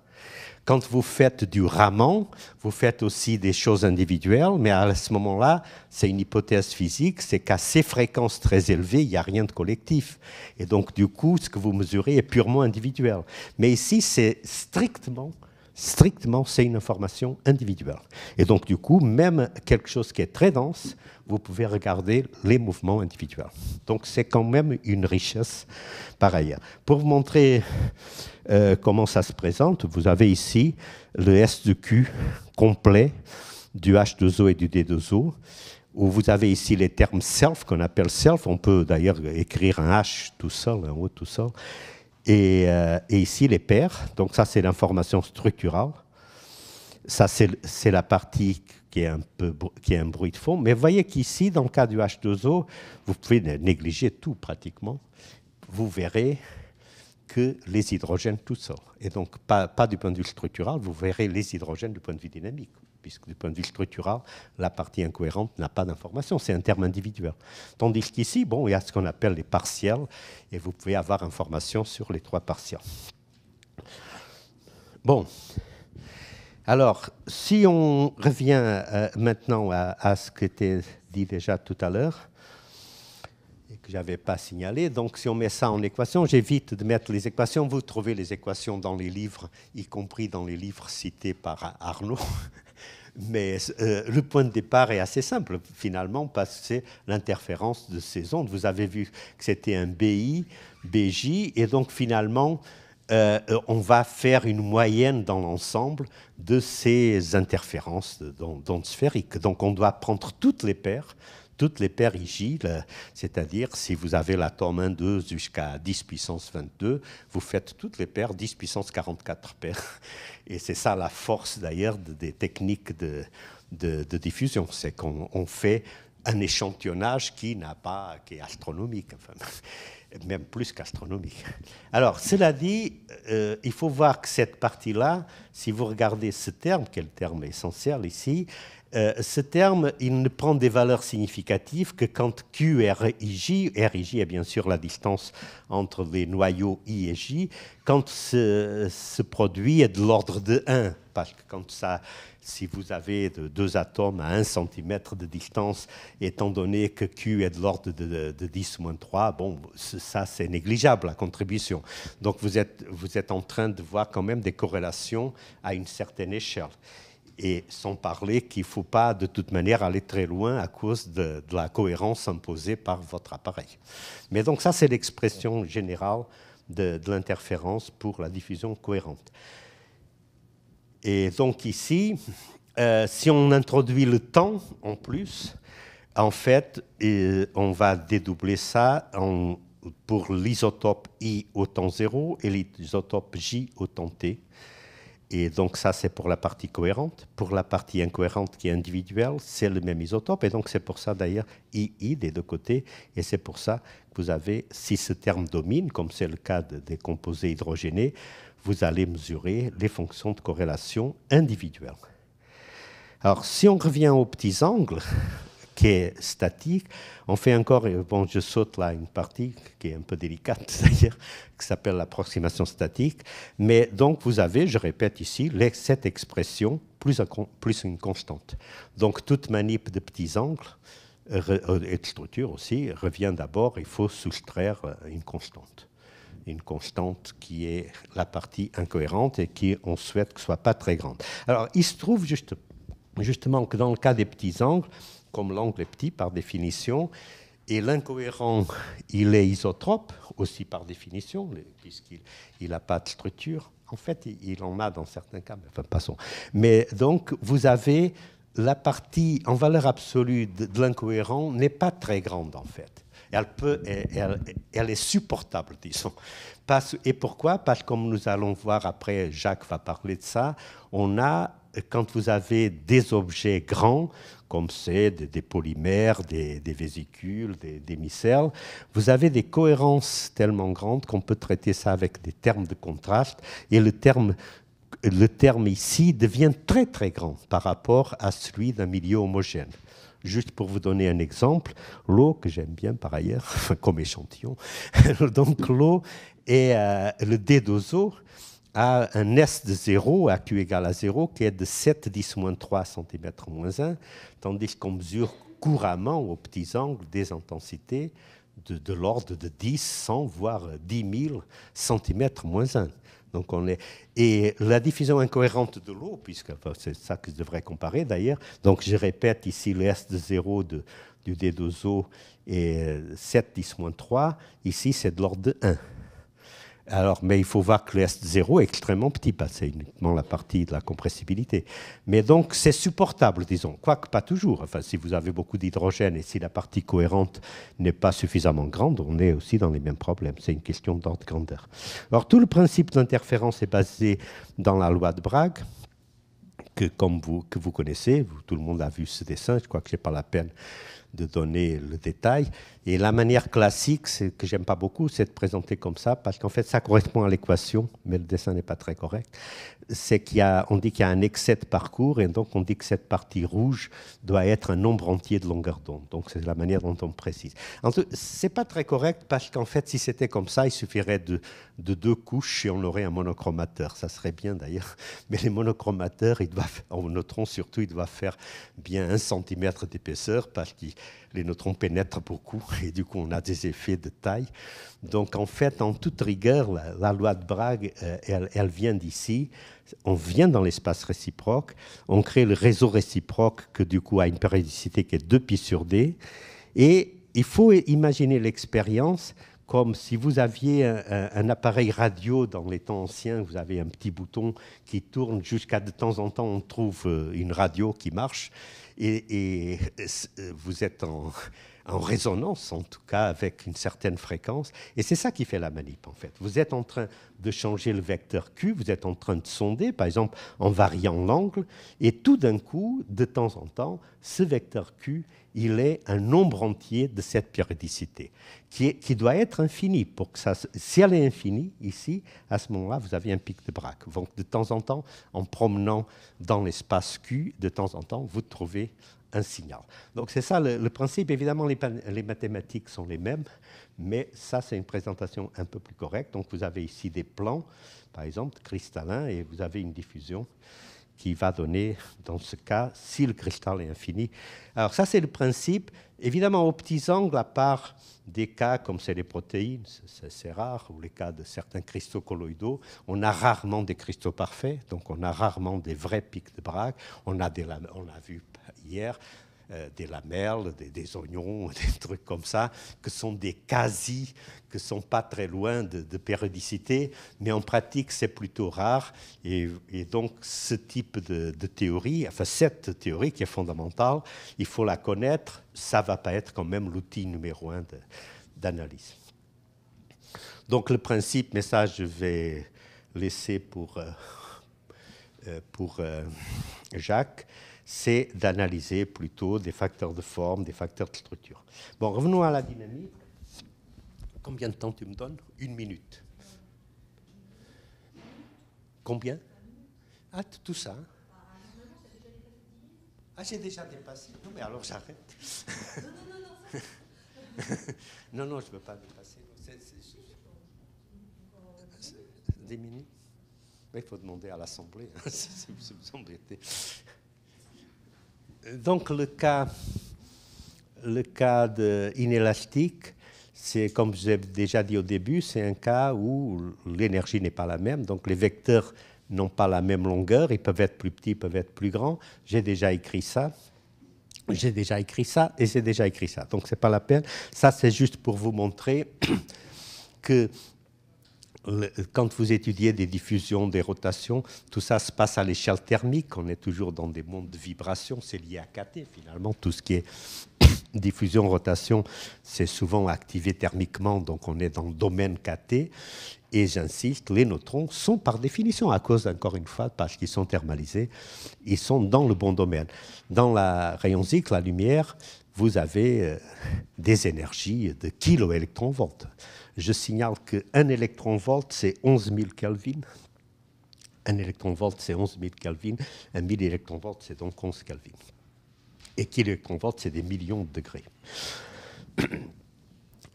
Quand vous faites du ramant, vous faites aussi des choses individuelles, mais à ce moment-là, c'est une hypothèse physique, c'est qu'à ces fréquences très élevées, il n'y a rien de collectif. Et donc, du coup, ce que vous mesurez est purement individuel. Mais ici, c'est strictement strictement, c'est une information individuelle. Et donc, du coup, même quelque chose qui est très dense, vous pouvez regarder les mouvements individuels. Donc c'est quand même une richesse par ailleurs. Pour vous montrer euh, comment ça se présente, vous avez ici le S de Q complet du H2O et du D2O, où vous avez ici les termes self, qu'on appelle self. On peut d'ailleurs écrire un H tout seul, un O tout seul. Et, euh, et ici les paires. Donc ça, c'est l'information structurale. Ça, c'est la partie qui est un, peu, qui est un bruit de fond. Mais voyez qu'ici, dans le cas du H2O, vous pouvez négliger tout pratiquement. Vous verrez que les hydrogènes tout sort Et donc, pas, pas, du point de vue structural, vous verrez les hydrogènes du point de vue dynamique, puisque du point de vue structural, la partie incohérente n'a pas d'information, c'est un terme individuel. Tandis qu'ici, bon, il y a ce qu'on appelle les partiels, et vous pouvez avoir information sur les trois partiels. Bon, alors, si on revient euh, maintenant à, ce qui était dit déjà tout à l'heure, et que je n'avais pas signalé, donc si on met ça en équation, j'évite de mettre les équations, vous trouvez les équations dans les livres, y compris dans les livres cités par Arnaud. Mais euh, le point de départ est assez simple, finalement, parce que c'est l'interférence de ces ondes. Vous avez vu que c'était un BI, BJ, et donc finalement, euh, euh, on va faire une moyenne dans l'ensemble de ces interférences d'ondes sphériques. Donc on doit prendre toutes les paires, toutes les paires rigides, euh, c'est-à-dire si vous avez l'atome 1, 2 jusqu'à 10 puissance 22, vous faites toutes les paires, 10 puissance 44 paires. Et c'est ça la force d'ailleurs des techniques de, diffusion, c'est qu'on fait un échantillonnage qui n'a pas, qui est astronomique. Enfin même plus qu'astronomique. Alors, cela dit, euh, il faut voir que cette partie-là, si vous regardez ce terme, quel terme essentiel ici, euh, ce terme, il ne prend des valeurs significatives que quand Q et RIJ, est bien sûr la distance entre les noyaux I et J, quand ce, produit est de l'ordre de 1, parce que quand ça, si vous avez deux atomes à 1 cm de distance, étant donné que Q est de l'ordre de, 10 moins 3, bon, ça c'est négligeable, la contribution. Donc vous êtes, vous êtes en train de voir quand même des corrélations à une certaine échelle. Et sans parler qu'il ne faut pas de toute manière aller très loin à cause de, la cohérence imposée par votre appareil. Mais donc ça, c'est l'expression générale de, l'interférence pour la diffusion cohérente. Et donc ici, euh, si on introduit le temps en plus, en fait, euh, on va dédoubler ça pour l'isotope I au temps 0 et l'isotope J au temps T. Et donc ça, c'est pour la partie cohérente. Pour la partie incohérente qui est individuelle, c'est le même isotope. Et donc c'est pour ça d'ailleurs II des deux côtés. Et c'est pour ça que vous avez, si ce terme domine, comme c'est le cas des composés hydrogénés, vous allez mesurer les fonctions de corrélation individuelles. Alors si on revient aux petits angles, qui est statique. On fait encore, bon, je saute là une partie qui est un peu délicate c'est-à-dire qui s'appelle l'approximation statique. Mais donc vous avez, je répète ici, cette expression plus, une constante. Donc toute manip de petits angles euh, et de structure aussi revient d'abord, il faut soustraire euh, une constante une constante qui est la partie incohérente et qui on souhaite que soit pas très grande. Alors il se trouve justement que dans le cas des petits angles, comme l'angle est petit par définition, et l'incohérent, il est isotrope aussi par définition, puisqu'il n'a pas de structure. En fait, il en a dans certains cas, mais enfin, passons. Mais donc, vous avez la partie en valeur absolue de, l'incohérent n'est pas très grande, en fait. Elle, peut, elle, elle est supportable, disons. et pourquoi Parce que, comme nous allons voir après, Jacques va parler de ça, on a, quand vous avez des objets grands, comme c'est des, polymères, des, vésicules, des, micelles. Vous avez des cohérences tellement grandes qu'on peut traiter ça avec des termes de contraste. Et le terme, le terme ici devient très très grand par rapport à celui d'un milieu homogène. Juste pour vous donner un exemple, l'eau, que j'aime bien par ailleurs, comme échantillon, donc l'eau et euh, le dé a un S de 0, à Q égale à 0, qui est de 7, 10 moins 3 cm moins 1, tandis qu'on mesure couramment aux petits angles des intensités de, l'ordre de 10, 100, voire 10 000 cm moins 1. Donc on est... Et la diffusion incohérente de l'eau, puisque c'est ça que je devrais comparer d'ailleurs, donc je répète ici le S de 0 du D2O est 7, 10 moins 3, ici c'est de l'ordre de 1. Alors, mais il faut voir que le S0 est extrêmement petit, c'est uniquement la partie de la compressibilité. Mais donc, c'est supportable, disons, quoique pas toujours. si vous avez beaucoup d'hydrogène et si la partie cohérente n'est pas suffisamment grande, on est aussi dans les mêmes problèmes. C'est une question d'ordre grandeur. Alors, tout le principe d'interférence est basé dans la loi de Bragg, que, comme vous, que vous connaissez, tout le monde a vu ce dessin, je crois que ce n'est pas la peine de donner le détail. Et la manière classique, que j'aime pas beaucoup, c'est de présenter comme ça, parce qu'en fait, ça correspond à l'équation, mais le dessin n'est pas très correct. C'est qu'il on dit qu'il y a un excès de parcours, et donc on dit que cette partie rouge doit être un nombre entier de longueur d'onde. Donc c'est la manière dont on précise. C'est pas très correct parce qu'en fait, si c'était comme ça, il suffirait de, deux couches et on aurait un monochromateur. Ça serait bien d'ailleurs, mais les monochromateurs, ils doivent, en neutron surtout, ils doivent faire bien un centimètre d'épaisseur parce qu'ils les neutrons pénètrent beaucoup et du coup on a des effets de taille. Donc en fait, en toute rigueur, la, loi de Bragg, euh, elle, vient d'ici. On vient dans l'espace réciproque, on crée le réseau réciproque que du coup a une périodicité qui est 2 pi sur d. Et il faut imaginer l'expérience comme si vous aviez un, appareil radio dans les temps anciens, vous avez un petit bouton qui tourne jusqu'à de temps en temps, on trouve euh, une radio qui marche et, euh, euh, vous êtes en en résonance en tout cas avec une certaine fréquence. Et c'est ça qui fait la manip en fait. Vous êtes en train de changer le vecteur Q, vous êtes en train de sonder, par exemple en variant l'angle, et tout d'un coup, de temps en temps, ce vecteur Q, il est un nombre entier de cette périodicité, qui, doit être infini. Pour que ça, si elle est infinie, ici, à ce moment-là, vous avez un pic de braque. Donc de temps en temps, en promenant dans l'espace Q, de temps en temps, vous trouvez un signal. Donc c'est ça le, principe. Évidemment, les, mathématiques sont les mêmes, mais ça, c'est une présentation un peu plus correcte. Donc vous avez ici des plans, par exemple, cristallins, et vous avez une diffusion qui va donner, dans ce cas, si le cristal est infini. Alors ça, c'est le principe. Évidemment, aux petits angles, à part des cas comme c'est les protéines, c'est rare, ou les cas de certains cristaux colloïdaux, on a rarement des cristaux parfaits, donc on a rarement des vrais pics de Bragg. On a, des, on a vu euh, des lamelles, des, oignons, des trucs comme ça, que sont des quasi, que sont pas très loin de, périodicité, mais en pratique c'est plutôt rare. Et, donc ce type de, théorie, enfin cette théorie qui est fondamentale, il faut la connaître, ça va pas être quand même l'outil numéro un d'analyse. Donc le principe, mais ça je vais laisser pour, euh, euh, Jacques c'est d'analyser plutôt des facteurs de forme, des facteurs de structure. Bon, revenons à la dynamique. Combien de temps tu me donnes Une minute. Combien Ah, tout ça. ah, j'ai déjà dépassé. Non, mais alors j'arrête. non, non, je ne veux pas dépasser. Des minutes Il faut demander à l'Assemblée, hein, vous vous donc le cas, le cas inélastique, c'est comme j'ai déjà dit au début, c'est un cas où l'énergie n'est pas la même, donc les vecteurs n'ont pas la même longueur, ils peuvent être plus petits, peuvent être plus grands. J'ai déjà écrit ça, j'ai déjà écrit ça et j'ai déjà écrit ça. Donc c'est pas la peine. Ça c'est juste pour vous montrer que quand vous étudiez des diffusions, des rotations, tout ça se passe à l'échelle thermique. On est toujours dans des mondes de vibrations. C'est lié à KT finalement. Tout ce qui est diffusion, rotation, c'est souvent activé thermiquement. Donc on est dans le domaine KT. Et j'insiste, les neutrons sont par définition, à cause encore une fois, parce qu'ils sont thermalisés, ils sont dans le bon domaine. Dans la rayon Zic, la lumière, vous avez euh, des énergies de kiloélectronvolts. Je signale qu'un électron-volt, c'est 11 000 Kelvin. Un électron c'est 11 000 Kelvin. Un électron volt c'est donc 11 Kelvin. Et électron volt c'est des millions de degrés.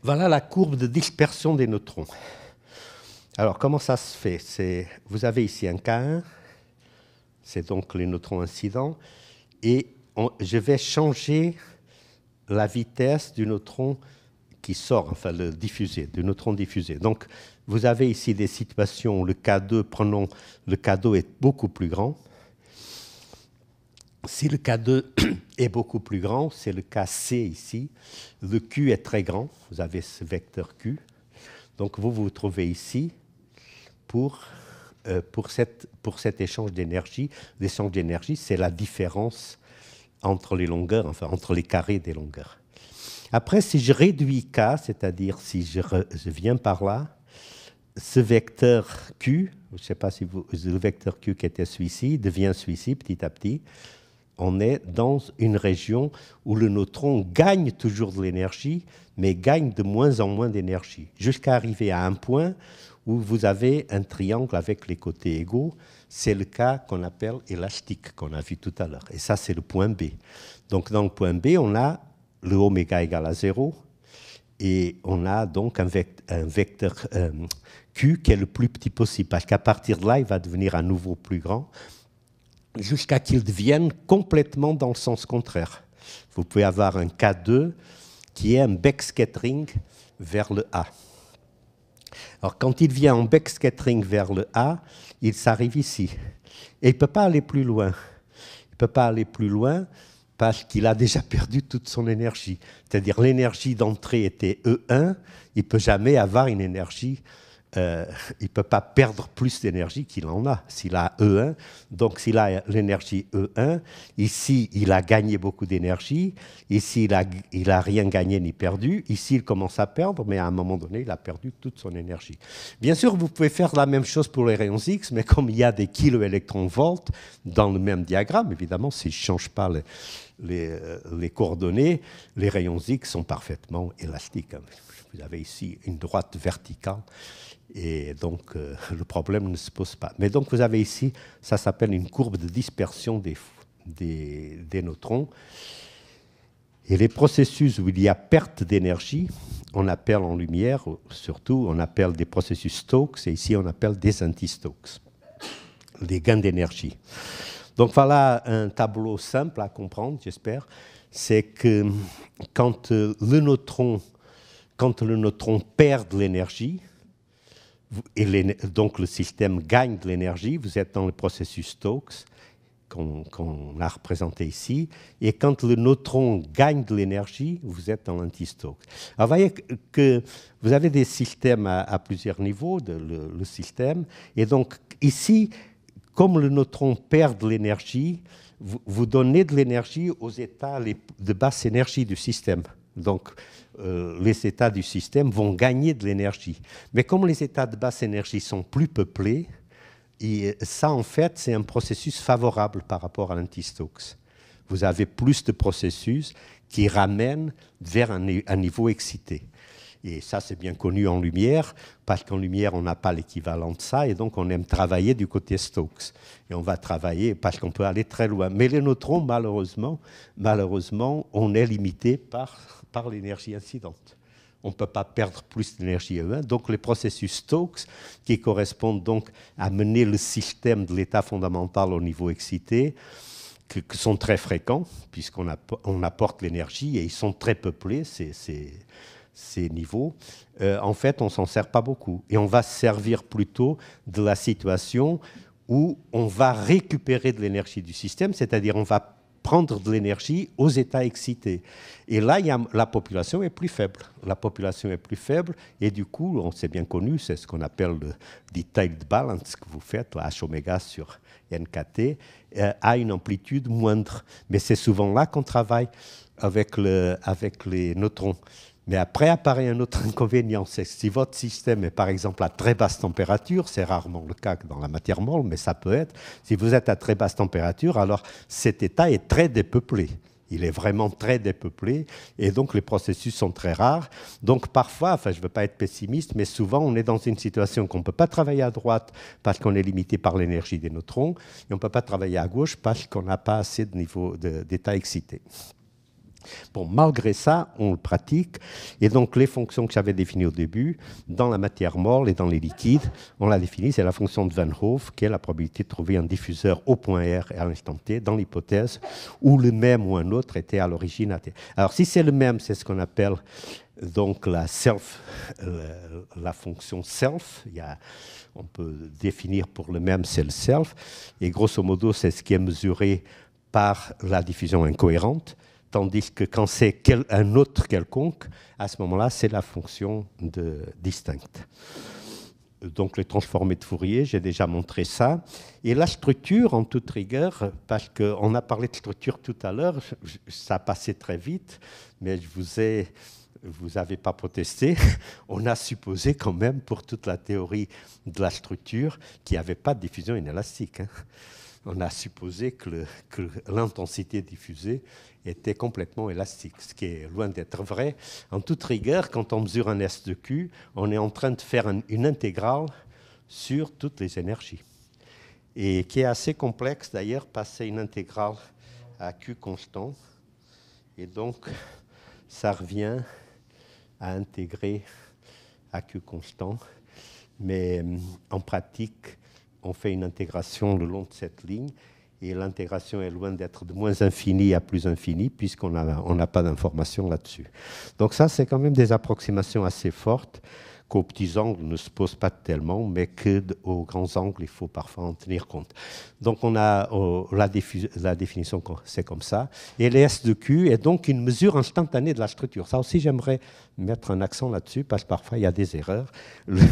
voilà la courbe de dispersion des neutrons. Alors, comment ça se fait Vous avez ici un K1, c'est donc les neutrons incidents, et je vais changer la vitesse du neutron qui sort, enfin le diffusé, du neutron diffusé. Donc vous avez ici des situations où le K2, prenons le K2 est beaucoup plus grand. Si le K2 est beaucoup plus grand, c'est le KC ici, le Q est très grand, vous avez ce vecteur Q. Donc vous vous trouvez ici pour, euh, pour, cette, pour cet échange d'énergie. L'échange d'énergie, c'est la différence entre les longueurs, enfin entre les carrés des longueurs. Après, si je réduis K, c'est-à-dire si je, viens par là, ce vecteur Q, je ne sais pas si vous, le vecteur Q qui était celui-ci, devient celui-ci petit à petit. On est dans une région où le neutron gagne toujours de l'énergie, mais gagne de moins en moins d'énergie, jusqu'à arriver à un point où vous avez un triangle avec les côtés égaux. C'est le cas qu'on appelle élastique, qu'on a vu tout à l'heure. Et ça, c'est le point B. Donc, dans le point B, on a le oméga égal à 0. Et on a donc un vecteur, un vecteur euh, Q qui est le plus petit possible, parce qu'à partir de là, il va devenir à nouveau plus grand, jusqu'à qu'il devienne complètement dans le sens contraire. Vous pouvez avoir un K2 qui est un backscattering vers le A. Alors quand il vient en backscattering vers le A, il s'arrive ici. Et il ne peut pas aller plus loin. Il ne peut pas aller plus loin parce qu'il a déjà perdu toute son énergie. C'est-à-dire l'énergie d'entrée était E1, il peut jamais avoir une énergie euh, il ne peut pas perdre plus d'énergie qu'il en a s'il a E1. Donc s'il a l'énergie E1, ici il a gagné beaucoup d'énergie, ici il n'a il a rien gagné ni perdu, ici il commence à perdre, mais à un moment donné il a perdu toute son énergie. Bien sûr, vous pouvez faire la même chose pour les rayons X, mais comme il y a des kiloélectronvolts dans le même diagramme, évidemment, s'il ne change pas les, euh, les, coordonnées, les rayons X sont parfaitement élastiques. Vous avez ici une droite verticale et donc euh, le problème ne se pose pas. Mais donc vous avez ici, ça s'appelle une courbe de dispersion des, des, des, neutrons. Et les processus où il y a perte d'énergie, on appelle en lumière, surtout, on appelle des processus Stokes, et ici on appelle des anti-Stokes, des gains d'énergie. Donc voilà un tableau simple à comprendre, j'espère. C'est que quand euh, le neutron, quand le neutron perd de l'énergie, et donc le système gagne de l'énergie, vous êtes dans le processus Stokes qu'on a représenté ici, et quand le neutron gagne de l'énergie, vous êtes dans l'anti-Stokes. vous voyez que vous avez des systèmes à, plusieurs niveaux, de, le, système, et donc ici, comme le neutron perd de l'énergie, vous, donnez de l'énergie aux états de basse énergie du système. Donc, euh, les États du système vont gagner de l'énergie. Mais comme les États de basse énergie sont plus peuplés, ça, en fait, c'est un processus favorable par rapport à l'anti-Stokes. Vous avez plus de processus qui ramènent vers un niveau excité. Et ça, c'est bien connu en lumière, parce qu'en lumière, on n'a pas l'équivalent de ça, et donc on aime travailler du côté Stokes. Et on va travailler parce qu'on peut aller très loin. Mais les neutrons, malheureusement, malheureusement on est limité par, par l'énergie incidente on ne peut pas perdre plus d'énergie E1. Donc les processus Stokes, qui correspondent donc à mener le système de l'état fondamental au niveau excité, que, sont très fréquents, puisqu'on apporte l'énergie, et ils sont très peuplés. C'est ces niveaux, euh, en fait, on s'en sert pas beaucoup. Et on va servir plutôt de la situation où on va récupérer de l'énergie du système, c'est-à-dire on va prendre de l'énergie aux états excités. Et là, y a, la population est plus faible. La population est plus faible et du coup, on s'est bien connu, c'est ce qu'on appelle le detailed balance que vous faites, la H oméga sur NKT, euh, à a une amplitude moindre. Mais c'est souvent là qu'on travaille avec, le, avec les neutrons. Mais après apparaît un autre inconvénient, c'est que si votre système est par exemple à très basse température, c'est rarement le cas dans la matière molle, mais ça peut être, si vous êtes à très basse température, alors cet état est très dépeuplé. Il est vraiment très dépeuplé et donc les processus sont très rares. Donc parfois, enfin je ne veux pas être pessimiste, mais souvent on est dans une situation qu'on ne peut pas travailler à droite parce qu'on est limité par l'énergie des neutrons et on ne peut pas travailler à gauche parce qu'on n'a pas assez de niveau d'état excité. Bon, malgré ça, on le pratique. Et donc, les fonctions que j'avais définies au début, dans la matière molle et dans les liquides, on la définit, c'est la fonction de Van Hove, qui est la probabilité de trouver un diffuseur au point R et à l'instant T, dans l'hypothèse où le même ou un autre était à l'origine. à t Alors, si c'est le même, c'est ce qu'on appelle donc la self, la, euh, la fonction self, il y a, on peut définir pour le même c'est le self, et grosso modo c'est ce qui est mesuré par la diffusion incohérente tandis que quand c'est un autre quelconque, à ce moment-là, c'est la fonction distincte. Donc le transformé de Fourier, j'ai déjà montré ça. Et la structure, en toute rigueur, parce qu'on a parlé de structure tout à l'heure, ça a passé très vite, mais je vous ai vous n'avez pas protesté, on a supposé quand même pour toute la théorie de la structure qu'il n'y avait pas de diffusion inélastique. Hein on a supposé que l'intensité diffusée était complètement élastique, ce qui est loin d'être vrai. En toute rigueur, quand on mesure un S de Q, on est en train de faire une intégrale sur toutes les énergies, et qui est assez complexe d'ailleurs, passer une intégrale à Q constant, et donc ça revient à intégrer à Q constant, mais hum, en pratique, on fait une intégration le long de cette ligne et l'intégration est loin d'être de moins infini à plus infini, puisqu'on n'a on pas d'informations là-dessus. Donc ça, c'est quand même des approximations assez fortes qu'aux petits angles ne se posent pas tellement, mais qu'aux grands angles, il faut parfois en tenir compte. Donc on a oh, la, la, définition, c'est comme ça. Et les S de Q est donc une mesure instantanée de la structure. Ça aussi, j'aimerais mettre un accent là-dessus parce que parfois il y a des erreurs. Le,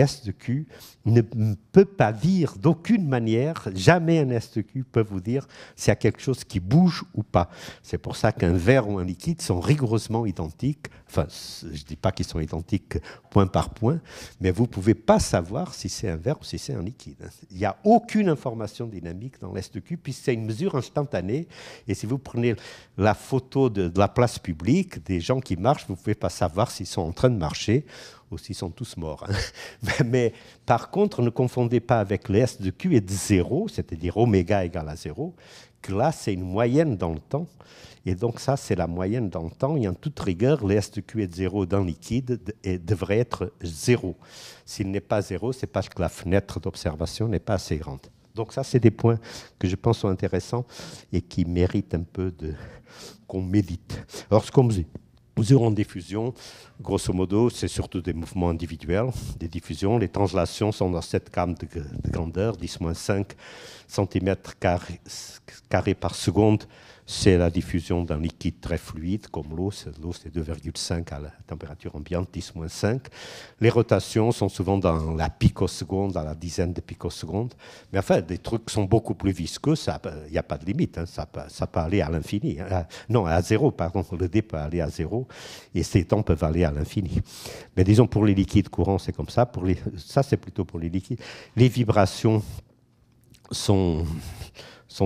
S de Q ne peut pas dire d'aucune manière, jamais un S de Q peut vous dire s'il y a quelque chose qui bouge ou pas. C'est pour ça qu'un verre ou un liquide sont rigoureusement identiques. Enfin, je ne dis pas qu'ils sont identiques point par point, mais vous ne pouvez pas savoir si c'est un verre ou si c'est un liquide. Hein. Il n'y a aucune information dynamique dans l'S de Q puisque c'est une mesure instantanée. Et si vous prenez la photo de la place publique, des gens qui marchent, vous ne pouvez pas savoir s'ils sont en train de marcher ou s'ils sont tous morts. Hein. Mais par contre, ne confondez pas avec le de Q est de 0, c'est-à-dire oméga égale à 0, que là, c'est une moyenne dans le temps. Et donc ça, c'est la moyenne dans le temps. Et en toute rigueur, le de Q est de 0 dans le liquide et devrait être 0. S'il n'est pas 0, c'est parce que la fenêtre d'observation n'est pas assez grande. Donc ça, c'est des points que je pense sont intéressants et qui méritent un peu de qu'on médite. Alors, ce qu'on me dit, nous des diffusion, grosso modo, c'est surtout des mouvements individuels, des diffusions. Les translations sont dans cette gamme de, grandeur, 10-5 cm carré, par seconde c'est la diffusion d'un liquide très fluide comme l'eau. L'eau, c'est 2,5 à la température ambiante, 10 5. Les rotations sont souvent dans la picoseconde, à la dizaine de picosecondes. Mais enfin, des trucs sont beaucoup plus visqueux, il n'y euh, a pas de limite, hein. ça, peut, aller à l'infini. Hein. Ah, non, à zéro, pardon, le dé peut aller à zéro et ces temps peuvent aller à l'infini. Mais disons, pour les liquides courants, c'est comme ça. ça, c'est plutôt pour les liquides. Les vibrations sont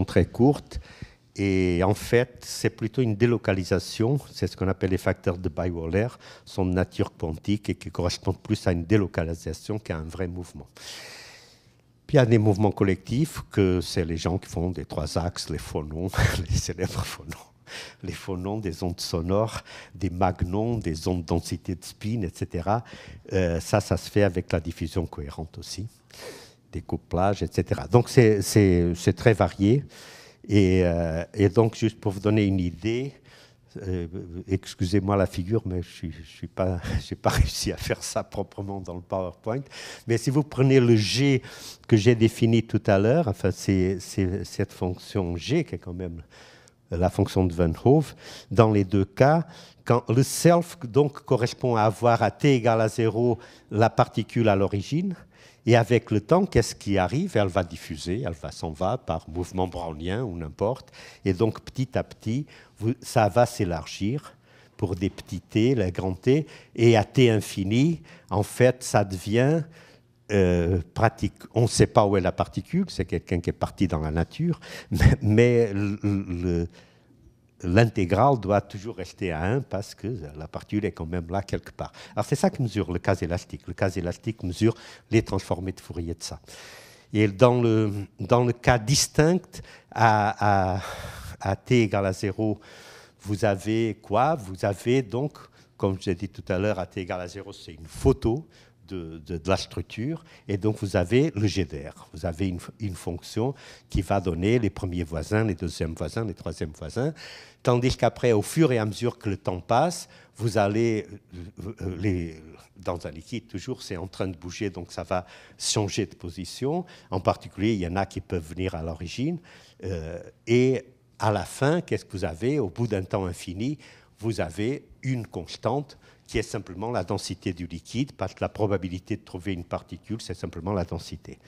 très courtes et en fait, c'est plutôt une délocalisation, c'est ce qu'on appelle les facteurs de Bialy-Waller, sont de nature quantique et qui correspondent plus à une délocalisation qu'à un vrai mouvement. Puis il y a des mouvements collectifs, que c'est les gens qui font des trois axes, les phonons, les célèbres phonons, les phonons des ondes sonores, des magnons, des ondes densité de spin, etc. Euh, ça, ça se fait avec la diffusion cohérente aussi, des couplages, etc. Donc c'est très varié. Euh, et, donc, juste pour vous donner une idée, euh, excusez-moi la figure, mais je n'ai pas, réussi à faire ça proprement dans le PowerPoint. Mais si vous prenez le G que j'ai défini tout à l'heure, enfin, c'est cette fonction G qui est quand même la fonction de Van Hove, dans les deux cas, quand le self donc correspond à avoir à t égale à 0 la particule à l'origine, et avec le temps, qu'est-ce qui arrive Elle va diffuser, elle va s'en va par mouvement brownien ou n'importe. Et donc, petit à petit, ça va s'élargir pour des petits t, la grands t. Et à t infini, en fait, ça devient euh, pratique. On ne sait pas où est la particule, c'est quelqu'un qui est parti dans la nature, mais, le l'intégrale doit toujours rester à 1 parce que la particule est quand même là quelque part. Alors c'est ça que mesure le cas élastique. Le cas élastique mesure les transformées de Fourier de ça. Et dans le, dans le cas distinct, à, à, à t égale à 0, vous avez quoi Vous avez donc, comme je l'ai dit tout à l'heure, à t égale à 0, c'est une photo de, la structure. Et donc, vous avez le GDR. Vous avez une, fonction qui va donner les premiers voisins, les deuxièmes voisins, les troisièmes voisins. Tandis qu'après, au fur et à mesure que le temps passe, vous allez, euh, dans un liquide, toujours, c'est en train de bouger, donc ça va changer de position. En particulier, il y en a qui peuvent venir à l'origine. Euh, et à la fin, qu'est-ce que vous avez Au bout d'un temps infini, vous avez une constante qui est simplement la densité du liquide, parce que la probabilité de trouver une particule, c'est simplement la densité.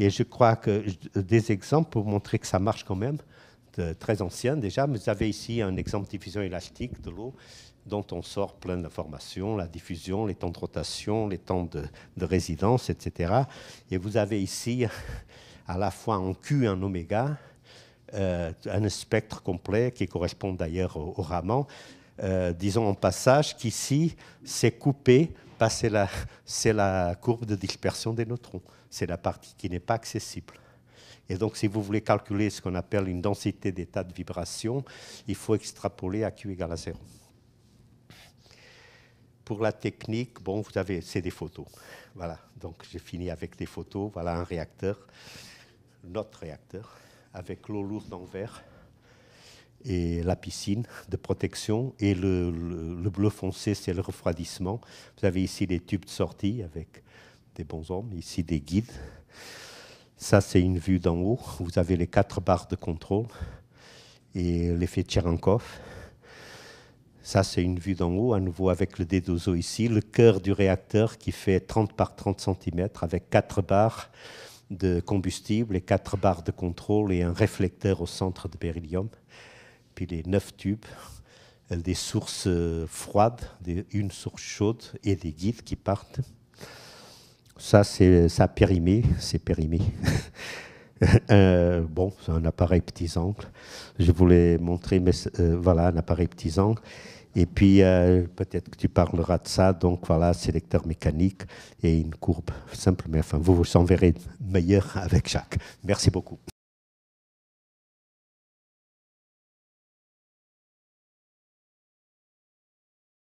Et je crois que des exemples pour montrer que ça marche quand même, de, très anciens déjà, vous avez ici un exemple de diffusion élastique de l'eau dont on sort plein d'informations, la diffusion, les temps de rotation, les temps de, résidence, etc. Et vous avez ici à la fois en Q et en oméga euh, un spectre complet qui correspond d'ailleurs au, au, raman euh, disons en passage qu'ici, c'est coupé, c'est la, courbe de dispersion des neutrons. C'est la partie qui n'est pas accessible. Et donc, si vous voulez calculer ce qu'on appelle une densité d'état de vibration, il faut extrapoler à Q égale à 0. Pour la technique, bon, vous avez, c'est des photos. Voilà, donc j'ai fini avec des photos. Voilà un réacteur, notre réacteur, avec l'eau lourde en verre et la piscine de protection. Et le, bleu foncé, c'est le refroidissement. Vous avez ici des tubes de sortie avec des bonshommes, ici des guides. Ça, c'est une vue d'en haut. Vous avez les quatre barres de contrôle et l'effet Tcherenkov. Ça, c'est une vue d'en haut, à nouveau avec le dédozo ici, le cœur du réacteur qui fait 30 par 30 cm avec quatre barres de combustible et quatre barres de contrôle et un réflecteur au centre de beryllium les neuf tubes, euh, des sources euh, froides, des, une source chaude et des guides qui partent. Ça, c'est ça périmé, c'est périmé. bon, c'est un appareil petits angles. Je voulais montrer, mais euh, voilà, un appareil petits angles. Et puis, peut-être que tu parleras de ça. Donc, voilà, sélecteur mécanique et une courbe simple. Mais enfin, vous vous en verrez meilleur avec Jacques. Merci beaucoup.